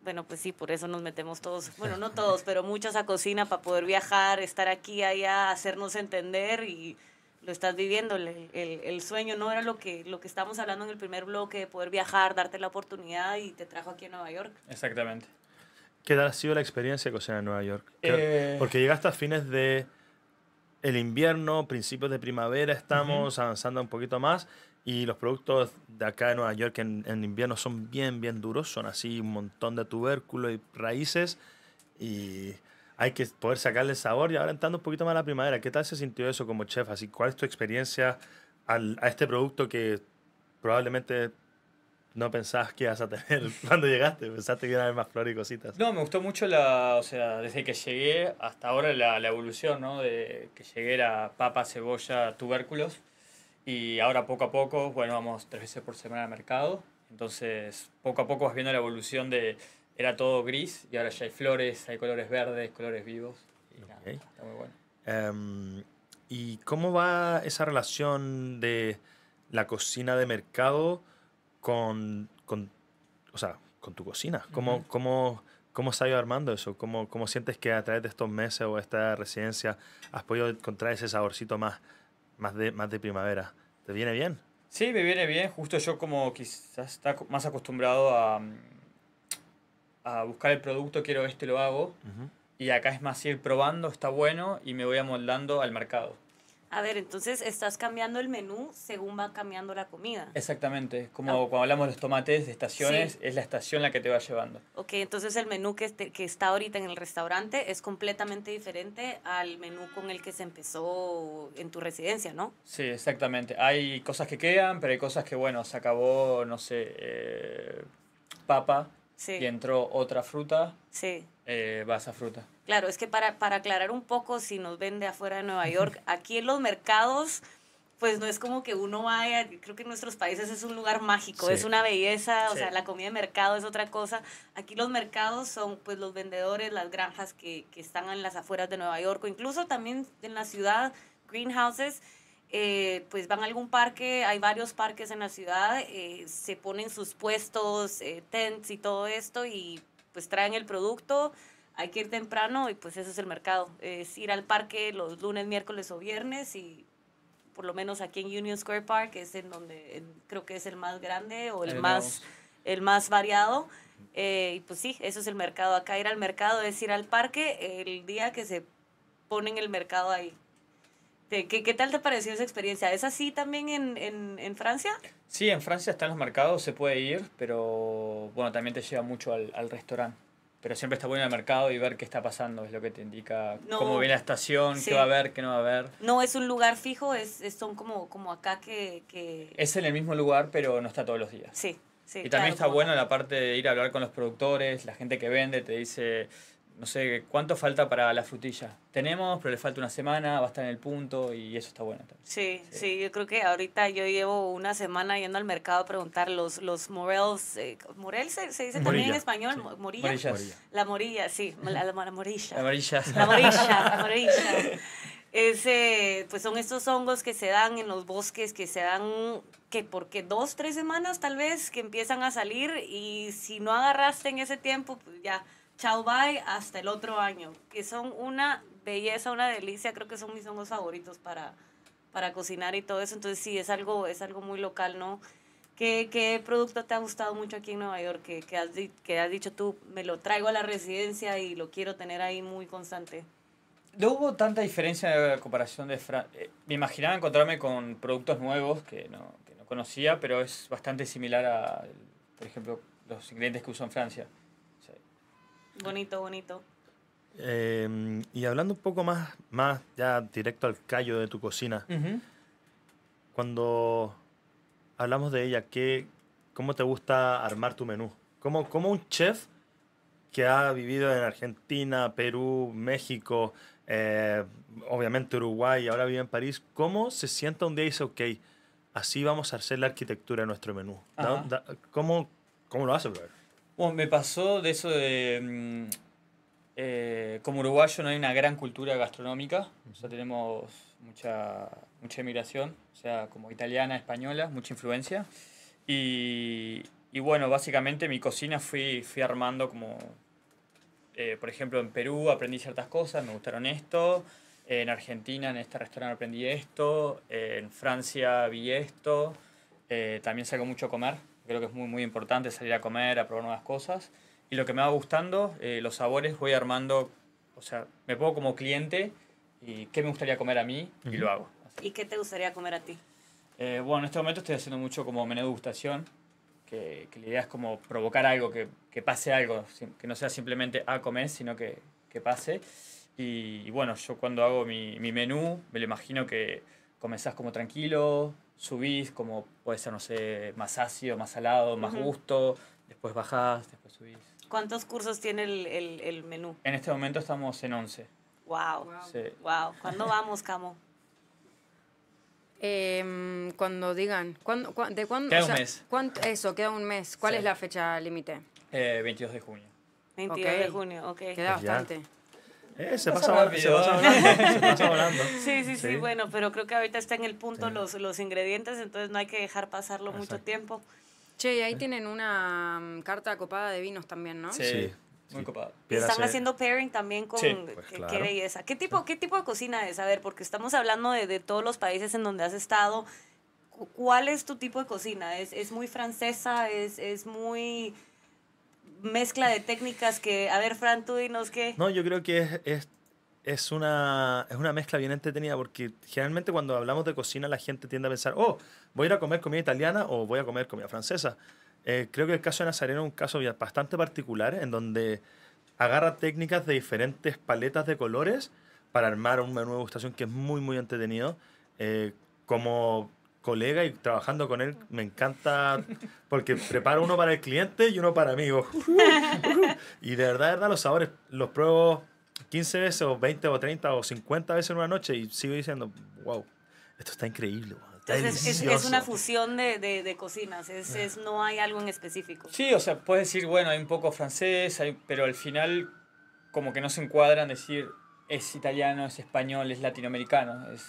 Bueno, pues sí, por eso nos metemos todos, bueno, no todos, pero muchos a cocina para poder viajar, estar aquí, allá, hacernos entender y lo estás viviendo, el, sueño, ¿no? Era lo que, lo que estábamos hablando en el primer bloque, de poder viajar, darte la oportunidad y te trajo aquí a Nueva York. Exactamente. ¿Qué tal ha sido la experiencia de cocinar en Nueva York? Eh. Porque llegaste a fines de el invierno, principios de primavera, estamos avanzando un poquito más y los productos de acá de Nueva York en, en invierno son bien, bien duros, son así un montón de tubérculos y raíces y hay que poder sacarle sabor. Y ahora entrando un poquito más a la primavera, ¿qué tal se sintió eso como chef? Así, ¿Cuál es tu experiencia a este producto que probablemente no pensabas que ibas a tener cuando llegaste? Pensaste que iban a haber más flores y cositas. No, me gustó mucho la, o sea, desde que llegué hasta ahora la, evolución, ¿no? De que llegué era papa, cebolla, tubérculos. Y ahora poco a poco, bueno, vamos tres veces por semana al mercado. Entonces, poco a poco vas viendo la evolución de, era todo gris y ahora ya hay flores, hay colores verdes, colores vivos. Y está muy bueno. Em, ¿Y cómo va esa relación de la cocina de mercado con, con, o sea, con tu cocina? ¿Cómo, cómo, cómo se ha ido armando eso? ¿Cómo, ¿Cómo sientes que a través de estos meses o esta residencia has podido encontrar ese saborcito más, más, de, más de primavera? ¿Te viene bien? Sí, me viene bien. Justo yo como quizás está más acostumbrado a a buscar el producto, quiero este, lo hago. Y acá es más ir probando, está bueno y me voy amoldando al mercado. A ver, entonces estás cambiando el menú según va cambiando la comida. Exactamente, como ah. cuando hablamos de los tomates de estaciones, es la estación la que te va llevando. Ok, entonces el menú que, este, que está ahorita en el restaurante es completamente diferente al menú con el que se empezó en tu residencia, ¿no? Sí, exactamente. Hay cosas que quedan, pero hay cosas que, bueno, se acabó, no sé, eh, papa y entró otra fruta. Sí. Eh, vas a fruta. Claro, es que para, aclarar un poco, si nos vende afuera de Nueva York, aquí en los mercados pues no es como que uno vaya, creo que en nuestros países es un lugar mágico, es una belleza, o sea, la comida de mercado es otra cosa. Aquí los mercados son pues los vendedores, las granjas que, que, están en las afueras de Nueva York o incluso también en la ciudad, greenhouses, eh, pues van a algún parque, hay varios parques en la ciudad, eh, se ponen sus puestos, eh, tents y todo esto y pues traen el producto, hay que ir temprano y pues eso es el mercado, es ir al parque los lunes, miércoles o viernes y por lo menos aquí en Union Square Park es en donde creo que es el más grande o el más el más variado. y pues sí, eso es el mercado. Acá ir al mercado es ir al parque el día que se ponen el mercado ahí. Este, ¿Qué, ¿Qué, tal te pareció esa experiencia? ¿Es así también en, en, en, Francia? Sí, en Francia están los mercados, se puede ir, pero bueno, también te lleva mucho al, al restaurante. Pero siempre está bueno el mercado y ver qué está pasando, es lo que te indica cómo viene la estación, qué va a haber, qué no va a haber. No es un lugar fijo, es, son como, como acá que, que, Es en el mismo lugar, pero no está todos los días. Sí, sí. Y también está bueno la parte de ir a hablar con los productores, la gente que vende, te dice no sé, ¿cuánto falta para la frutilla? Tenemos, pero le falta una semana, va a estar en el punto y eso está bueno Sí, sí, yo creo que ahorita yo llevo una semana yendo al mercado a preguntar los, los morels, eh, se, dice también en español? ¿Morilla? Morillas. La morilla, sí, la, morilla. La morilla. La morilla, la morilla. Eh, pues son estos hongos que se dan en los bosques, que se dan que porque dos, tres semanas tal vez que empiezan a salir y si no agarraste en ese tiempo, pues ya Chao bye hasta el otro año, que son una belleza, una delicia, creo que son mis hongos favoritos para, para cocinar y todo eso, entonces sí, es algo, es algo muy local, ¿no? ¿Qué, ¿Qué producto te ha gustado mucho aquí en Nueva York? Que, has, dicho tú, me lo traigo a la residencia y lo quiero tener ahí muy constante? No hubo tanta diferencia en la comparación de Francia. Eh, me imaginaba encontrarme con productos nuevos que no, que no conocía, pero es bastante similar a, por ejemplo, los ingredientes que uso en Francia. Bonito, bonito. Em, y hablando un poco más, más ya directo al callo de tu cocina, cuando hablamos de ella, ¿qué, ¿cómo te gusta armar tu menú? ¿Cómo, un chef que ha vivido en Argentina, Perú, México, eh, obviamente Uruguay, ahora vive en París, ¿cómo se sienta un día y dice, ok, así vamos a hacer la arquitectura de nuestro menú? ¿cómo, ¿Cómo lo hace, brother? Bueno, me pasó de eso de... Mm, eh, como uruguayo no hay una gran cultura gastronómica, o sea, tenemos mucha, mucha emigración, o sea, como italiana, española, mucha influencia. Y, bueno, básicamente mi cocina fui, fui armando como, eh, por ejemplo, en Perú aprendí ciertas cosas, me gustaron esto, en Argentina en este restaurante aprendí esto, en Francia vi esto, eh, también salgo mucho a comer, creo que es muy, muy importante salir a comer, a probar nuevas cosas. Y lo que me va gustando, eh, los sabores voy armando, o sea, me pongo como cliente y qué me gustaría comer a mí y lo hago. ¿Y qué te gustaría comer a ti? Eh, bueno, en este momento estoy haciendo mucho como menú gustación que, que la idea es como provocar algo, que, pase algo, que no sea simplemente a ah, comer, sino que, pase. Y, bueno, yo cuando hago mi, mi menú, me lo imagino que comenzás como tranquilo, subís, como puede ser, no sé, más ácido, más salado, más gusto, después bajás, después subís. ¿Cuántos cursos tiene el, el, menú? En este momento estamos en 11. ¡Wow! ¡Wow! Sí. ¿Cuándo vamos, Camo? Em, cuando digan, ¿cuándo, ¿de cuándo? Queda un mes. ¿cuánto, eso, queda un mes. ¿Cuál es la fecha límite? 22 eh, de junio. 22 de junio, ok. Queda bastante. Eh, se, pasa volando, se, pasa volando, Sí, sí, sí, bueno, pero creo que ahorita está en el punto los, los ingredientes, entonces no hay que dejar pasarlo mucho tiempo. Che, y ahí tienen una mm, carta copada de vinos también, ¿no? Sí. Muy copada. Están haciendo pairing también con pues qué, claro. qué ¿Qué tipo, ¿Qué tipo de cocina es? A ver, porque estamos hablando de, de todos los países en donde has estado. ¿Cuál es tu tipo de cocina? ¿Es, es muy francesa? ¿Es, es muy mezcla de técnicas que, a ver, Fran, tú dinos qué. No, yo creo que es, es, una, es una mezcla bien entretenida porque generalmente cuando hablamos de cocina la gente tiende a pensar, oh, voy a ir a comer comida italiana o voy a comer comida francesa. Eh, creo que el caso de Nazareno es un caso bastante particular en donde agarra técnicas de diferentes paletas de colores para armar un menú de gustación que es muy, muy entretenido. Eh, como colega y trabajando con él me encanta porque preparo uno para el cliente y uno para mí. y de verdad, verdad, los sabores los pruebo 15 veces o 20 o 30 o 50 veces en una noche y sigo diciendo, wow, esto está increíble. Entonces es, una fusión de, de, cocinas, es, es, no hay algo en específico. Sí, o sea, puedes decir, bueno, hay un poco francés, pero al final como que no se encuadran decir es italiano, es español, es latinoamericano, es,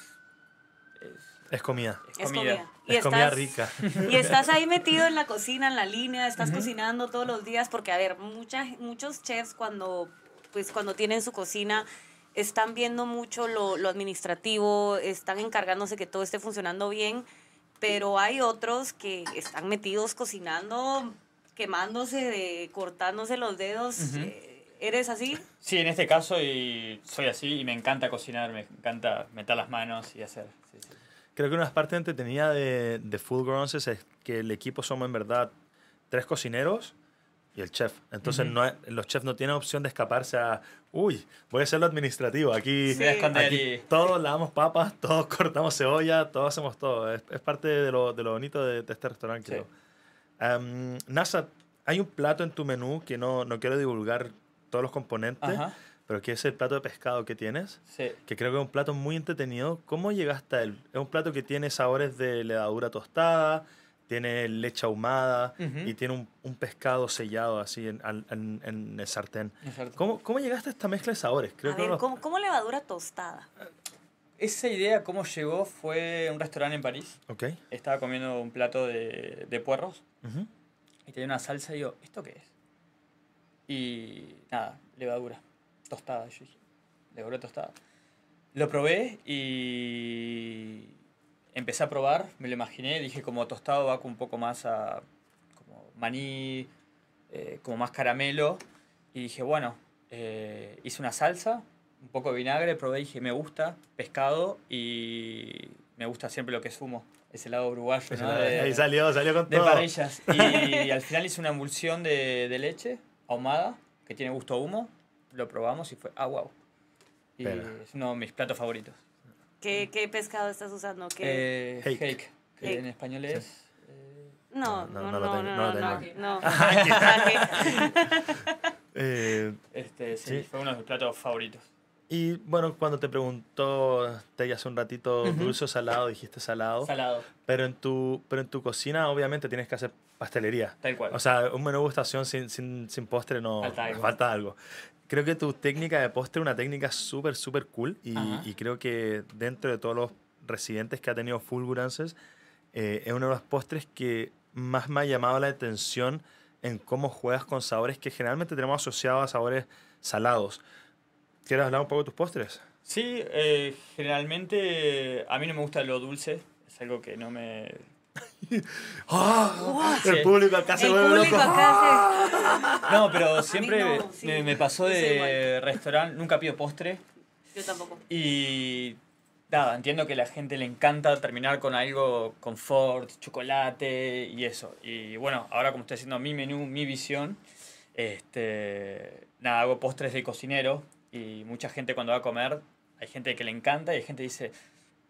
es es comida. Es comida. es comida rica. Y estás ahí metido en la cocina, en la línea, estás cocinando todos los días, porque, a ver, muchas muchos chefs cuando, pues, cuando tienen su cocina están viendo mucho lo, administrativo, están encargándose que todo esté funcionando bien, pero hay otros que están metidos cocinando, quemándose, cortándose los dedos. Eh, ¿Eres así? Sí, en este caso y soy así y me encanta cocinar, me encanta meter las manos y hacer. Creo que una parte entretenida de, de Full Grounds es que el equipo somos en verdad tres cocineros y el chef. Entonces no los chefs no tienen opción de escaparse a, uy, voy a hacer lo administrativo. Aquí, todos lavamos papas, todos cortamos cebolla, todos hacemos todo. Es, parte de lo, bonito de, este restaurante. NASA, hay un plato en tu menú que no, no quiero divulgar todos los componentes. Ajá pero que es el plato de pescado que tienes, sí. que creo que es un plato muy entretenido. ¿Cómo llegaste a él? Es un plato que tiene sabores de levadura tostada, tiene leche ahumada y tiene un, pescado sellado así en, en, el sartén. ¿Cómo, ¿Cómo llegaste a esta mezcla de sabores? Creo que ver, ¿cómo, levadura tostada? Eh, esa idea, cómo llegó, fue un restaurante en París. Okay. Estaba comiendo un plato de, de puerros y tenía una salsa y yo, ¿esto qué es? Y nada, levadura tostada. Yo dije, le tostada. Lo probé y empecé a probar, me lo imaginé, dije como tostado va un poco más a como maní, eh, como más caramelo. Y dije, bueno, eh, hice una salsa, un poco de vinagre, probé y dije, me gusta, pescado y me gusta siempre lo que sumo. Ese lado uruguayo, ahí salió, salió con de todo. parrillas. Y, al final hice una emulsión de, de leche ahumada, que tiene gusto a humo, lo probamos y fue, ah, wow. Y es uno de mis platos favoritos. ¿Qué, qué pescado estás usando? ¿Qué? Eh, hake. que en español es... Eh, no, no, no, no, no, no, Este, sí, fue uno de mis platos favoritos. Y bueno, cuando te preguntó te hace un ratito dulce o salado, dijiste salado. Salado. Pero en tu, pero en tu cocina, obviamente, tienes que hacer pastelería. Tal cual. O sea, un menú gustación sin, sin, postre no falta algo. Falta algo creo que tu técnica de postre es una técnica súper, súper cool y, creo que dentro de todos los residentes que ha tenido Fulgurances, eh, es uno de los postres que más me ha llamado la atención en cómo juegas con sabores que generalmente tenemos asociados a sabores salados. ¿Quieres hablar un poco de tus postres? Sí, eh, generalmente a mí no me gusta lo dulce, es algo que no me, ¡Ah! El público acá se loco. Acá se... No, pero siempre me, pasó de restaurante, nunca pido postre. Yo tampoco. Y nada, entiendo que a la gente le encanta terminar con algo confort, chocolate y eso. Y bueno, ahora como estoy haciendo mi menú, mi visión, este, nada, hago postres de cocinero y mucha gente cuando va a comer, hay gente que le encanta y hay gente que dice,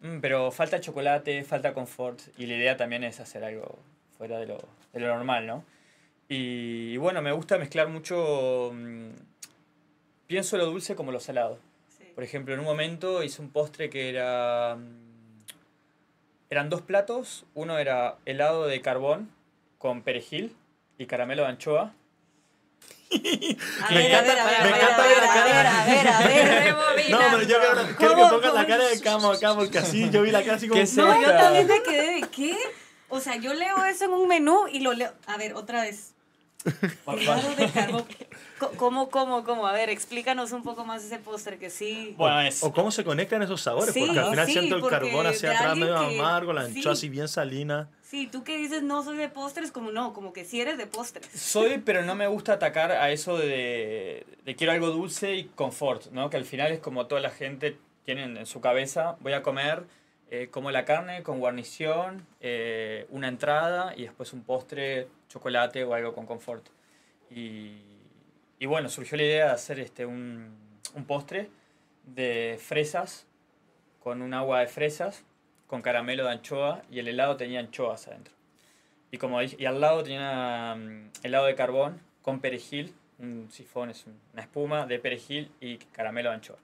Mm, pero falta chocolate, falta confort y la idea también es hacer algo fuera de lo, normal, ¿no? Y, bueno, me gusta mezclar mucho, mm, pienso lo dulce como lo salado. Por ejemplo, en un momento hice un postre que era... Mm, eran dos platos, uno era helado de carbón con perejil y caramelo de anchoa A me encanta, a ver, me encanta ver, A ver, a ver, No, pero yo quiero, que pongas la cara de Camo acá, porque así yo vi la cara así como. no, yo también me quedé de qué. O sea, yo leo eso en un menú y lo leo. A ver, otra vez. ¿Cómo, cómo, cómo? A ver, explícanos un poco más ese postre que sí. O cómo se conectan esos sabores, porque al final siento el carbón hacia atrás medio amargo, la anchoa así bien salina. Sí, tú que dices no soy de postres, como no, como que sí eres de postres. Soy, pero no me gusta atacar a eso de, quiero algo dulce y confort, ¿no? Que al final es como toda la gente tiene en su cabeza, voy a comer eh, como la carne con guarnición, eh, una entrada y después un postre chocolate o algo con confort. Y, y bueno, surgió la idea de hacer este, un, postre de fresas con un agua de fresas, con caramelo de anchoa y el helado tenía anchoas adentro. Y, como y al lado tenía mm, helado de carbón con perejil, un sifón es una espuma de perejil y caramelo anchoa.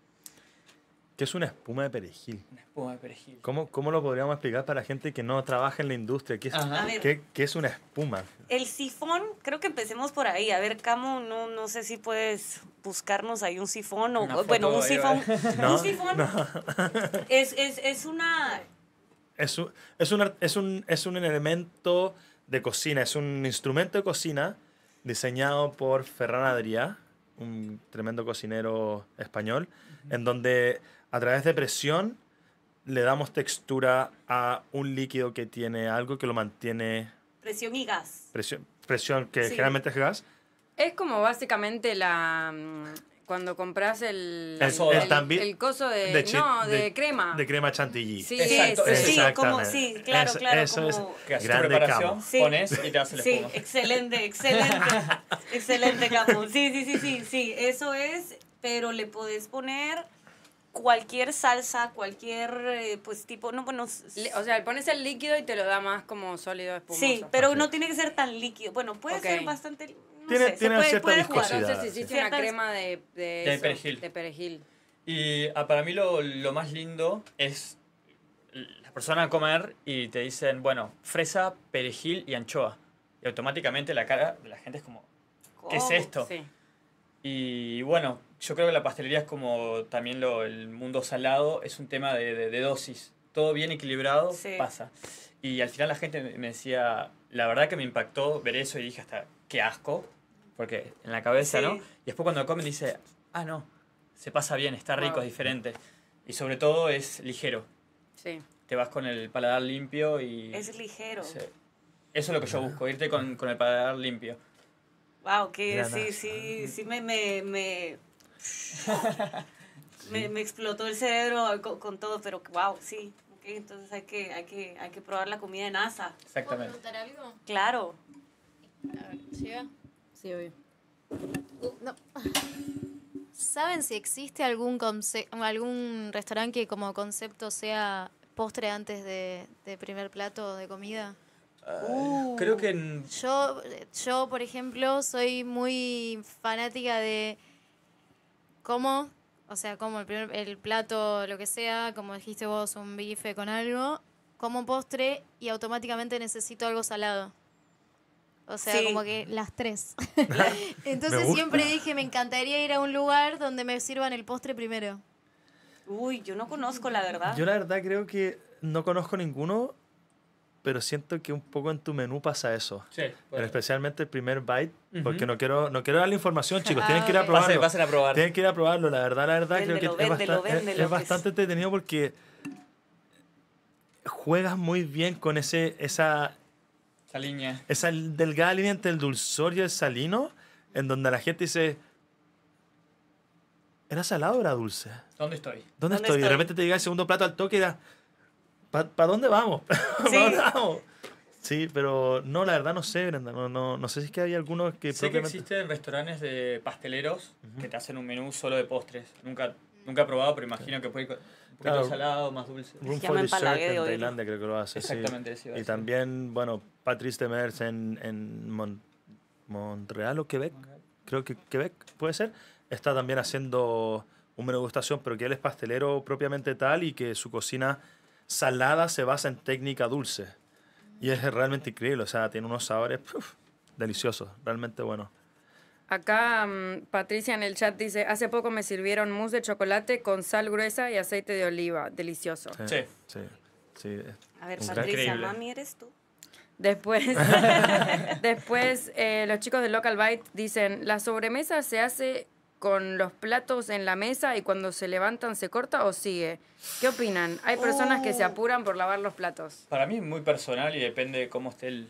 ¿Qué es una espuma de perejil? Una espuma de perejil. ¿Cómo, lo podríamos explicar para gente que no trabaja en la industria? ¿Qué es, es una espuma? El sifón, creo que empecemos por ahí. A ver, Camo, no, sé si puedes buscarnos ahí un sifón o, bueno, un sifón. Un sifón es, una... Es un, es, es, un, es un elemento de cocina, es un instrumento de cocina diseñado por Ferran Adrià, un tremendo cocinero español, en donde a través de presión le damos textura a un líquido que tiene algo que lo mantiene... Presión y gas. Presión, presión que generalmente es gas. Es como básicamente la... Mm, cuando compras el, el, coso de, crema. De crema chantilly. Sí, sí, sí claro, claro. Eso es grande preparación, sí, pones y te hace el Sí, excelente, excelente. excelente, camo. Sí, sí, sí, sí, sí. Eso es, pero le podés poner cualquier salsa, cualquier eh, pues tipo, no bueno, o sea, pones el líquido y te lo da más como sólido espumoso. Sí, pero no tiene que ser tan líquido. Bueno, puede ser bastante no tiene, sé, tiene cierta viscosidad. Entonces sí, una crema de, de, perejil. De perejil. Y ah, para mí lo, más lindo es la persona a comer y te dicen, bueno, fresa, perejil y anchoa. Y automáticamente la cara de la gente es como, ¿qué es esto? Sí. Y bueno, yo creo que la pastelería es como también el mundo salado, es un tema de, dosis. Todo bien equilibrado pasa. Y al final la gente me decía, la verdad que me impactó ver eso y dije hasta, qué asco, porque en la cabeza, ¿no? Y después cuando comen dice, ah, no, se pasa bien, está rico, es diferente. Y sobre todo es ligero. Sí. Te vas con el paladar limpio y... Es ligero. Eso es lo que yo busco, irte con, con el paladar limpio. Wow, que sí, sí, sí me, me, me, me, explotó el cerebro con, todo, pero wow, sí. Okay, entonces hay que, hay, que, probar la comida en NASA. Exactamente. ¿Puedo preguntar algo? Claro. ¿Sí? Sí, uh, no. ¿Saben si existe algún, algún restaurante que como concepto sea postre antes de, de primer plato de comida? Uh. creo que yo yo por ejemplo soy muy fanática de cómo o sea como el, plato lo que sea como dijiste vos un bife con algo como postre y automáticamente necesito algo salado o sea, como que las tres. Entonces siempre dije, me encantaría ir a un lugar donde me sirvan el postre primero. Uy, yo no conozco la verdad. Yo la verdad creo que no conozco ninguno pero siento que un poco en tu menú pasa eso. Sí, pero especialmente el primer bite, porque no quiero, no quiero dar la información, chicos. tienen que ir a ah, probarlo. Tienen que ir a probarlo, la verdad, la verdad. creo que es, bastante entretenido porque juegas muy bien con ese, esa, esa línea. Esa delgada línea entre el dulzor y el salino, en donde la gente dice, ¿era salado o era dulce? ¿Dónde estoy? ¿Dónde, estoy? Y de repente te llega el segundo plato al toque y ¿para dónde vamos? ¿Para sí. dónde vamos? Sí, pero no, la verdad no sé, Brenda. No, no, sé si es que hay algunos que... Sé que existen restaurantes de pasteleros que te hacen un menú solo de postres. Nunca, nunca he probado, pero imagino que puede ir un poquito salado, más dulce. Room for Dessert en Tailandia creo que lo hace, Exactamente, sí. Y también, bueno, Patrice Demers en, en Montreal o Quebec. Creo que Quebec, ¿puede ser? Está también haciendo un menú de gustación, pero que él es pastelero propiamente tal y que su cocina salada se basa en técnica dulce. Y es realmente increíble, o sea, tiene unos sabores deliciosos, realmente bueno. Acá mm, Patricia en el chat dice, hace poco me sirvieron mousse de chocolate con sal gruesa y aceite de oliva, delicioso. Sí, A ver, Patricia, mami, ¿eres tú? Después, después eh, los chicos de Local Bite dicen, la sobremesa se hace con los platos en la mesa y cuando se levantan se corta o sigue? ¿Qué opinan? Hay personas que se oh. apuran por lavar los platos. Para mí es muy personal y depende de cómo esté el,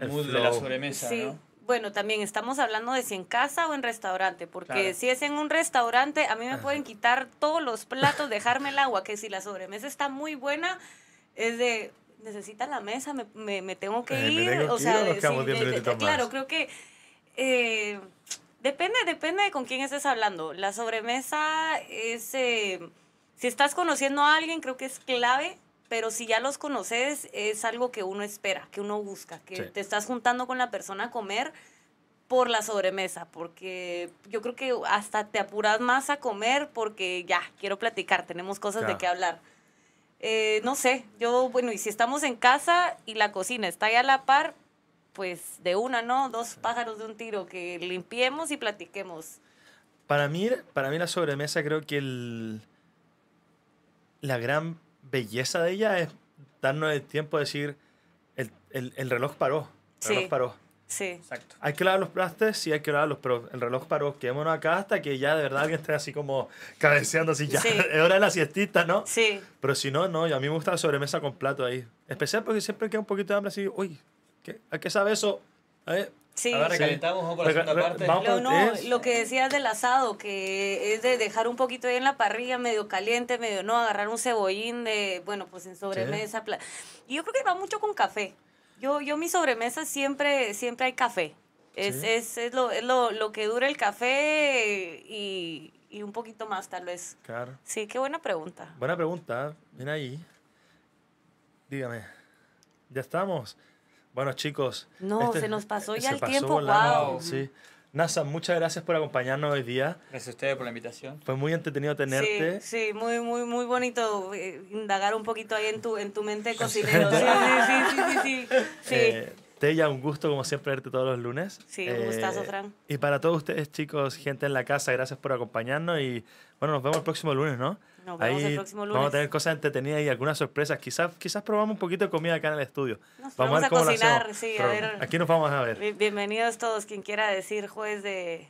el, mood de la sobremesa, sí. Bueno, también estamos hablando de si en casa o en restaurante, porque si es en un restaurante, a mí me pueden quitar todos los platos, dejarme el agua, que si la sobremesa está muy buena, es de, necesita la mesa, me, tengo que ir. que claro, creo que... Eh, Depende, depende de con quién estés hablando. La sobremesa es, eh, si estás conociendo a alguien, creo que es clave, pero si ya los conoces, es algo que uno espera, que uno busca, que te estás juntando con la persona a comer por la sobremesa, porque yo creo que hasta te apuras más a comer porque ya, quiero platicar, tenemos cosas de qué hablar. Eh, no sé, yo, bueno, y si estamos en casa y la cocina está ahí a la par, pues de una, ¿no? Dos pájaros de un tiro, que limpiemos y platiquemos. Para mí, para mí la sobremesa creo que el, la gran belleza de ella es darnos el tiempo de decir, el, reloj paró, el reloj paró. Sí. Exacto. Hay que lavar los plastes, sí hay que lavarlos, pero el reloj paró. Quedémonos acá hasta que ya de verdad alguien esté así como cabeceando, así ya. es hora de la siestita, ¿no? Sí. Pero si no, no. a mí me gusta la sobremesa con plato ahí. Especial porque siempre queda un poquito de hambre así, uy, qué hay que eso. Sí. recalentamos la parte. Lo, no, lo que decías del asado, que es de dejar un poquito ahí en la parrilla, medio caliente, medio no, agarrar un cebollín de, bueno, pues en sobremesa. Y yo creo que va mucho con café. Yo, yo mi sobremesa siempre, siempre hay café. Es, lo, lo, que dura el café y, un poquito más, tal vez. Claro. Sí, qué buena pregunta. Buena pregunta. Ven ¿eh? ahí. Dígame. Ya estamos. Bueno, chicos. No, este se nos pasó ya el tiempo. wow. Nasa, muchas gracias por acompañarnos hoy día. Gracias a ustedes por la invitación. Fue muy entretenido tenerte. Sí, sí muy, muy, muy bonito eh, indagar un poquito ahí en tu, en tu mente cocinero. sí, sí, sí, sí, eh, un gusto como siempre verte todos los lunes. Sí, un gustazo, eh, Fran. Y para todos ustedes, chicos, gente en la casa, gracias por acompañarnos y bueno, nos vemos el próximo lunes, ¿no? Nos vemos el próximo lunes. Vamos a tener cosas entretenidas y algunas sorpresas. Quizás, quizás probamos un poquito de comida acá en el estudio. vamos, a, cocinar, sí, Aquí nos vamos a ver. Bienvenidos todos, quien quiera decir juez de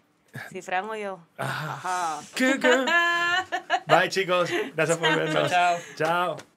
Ciframo yo. Ah. Ajá. ¿Qué, Bye chicos, gracias por vernos. Chao. Chao.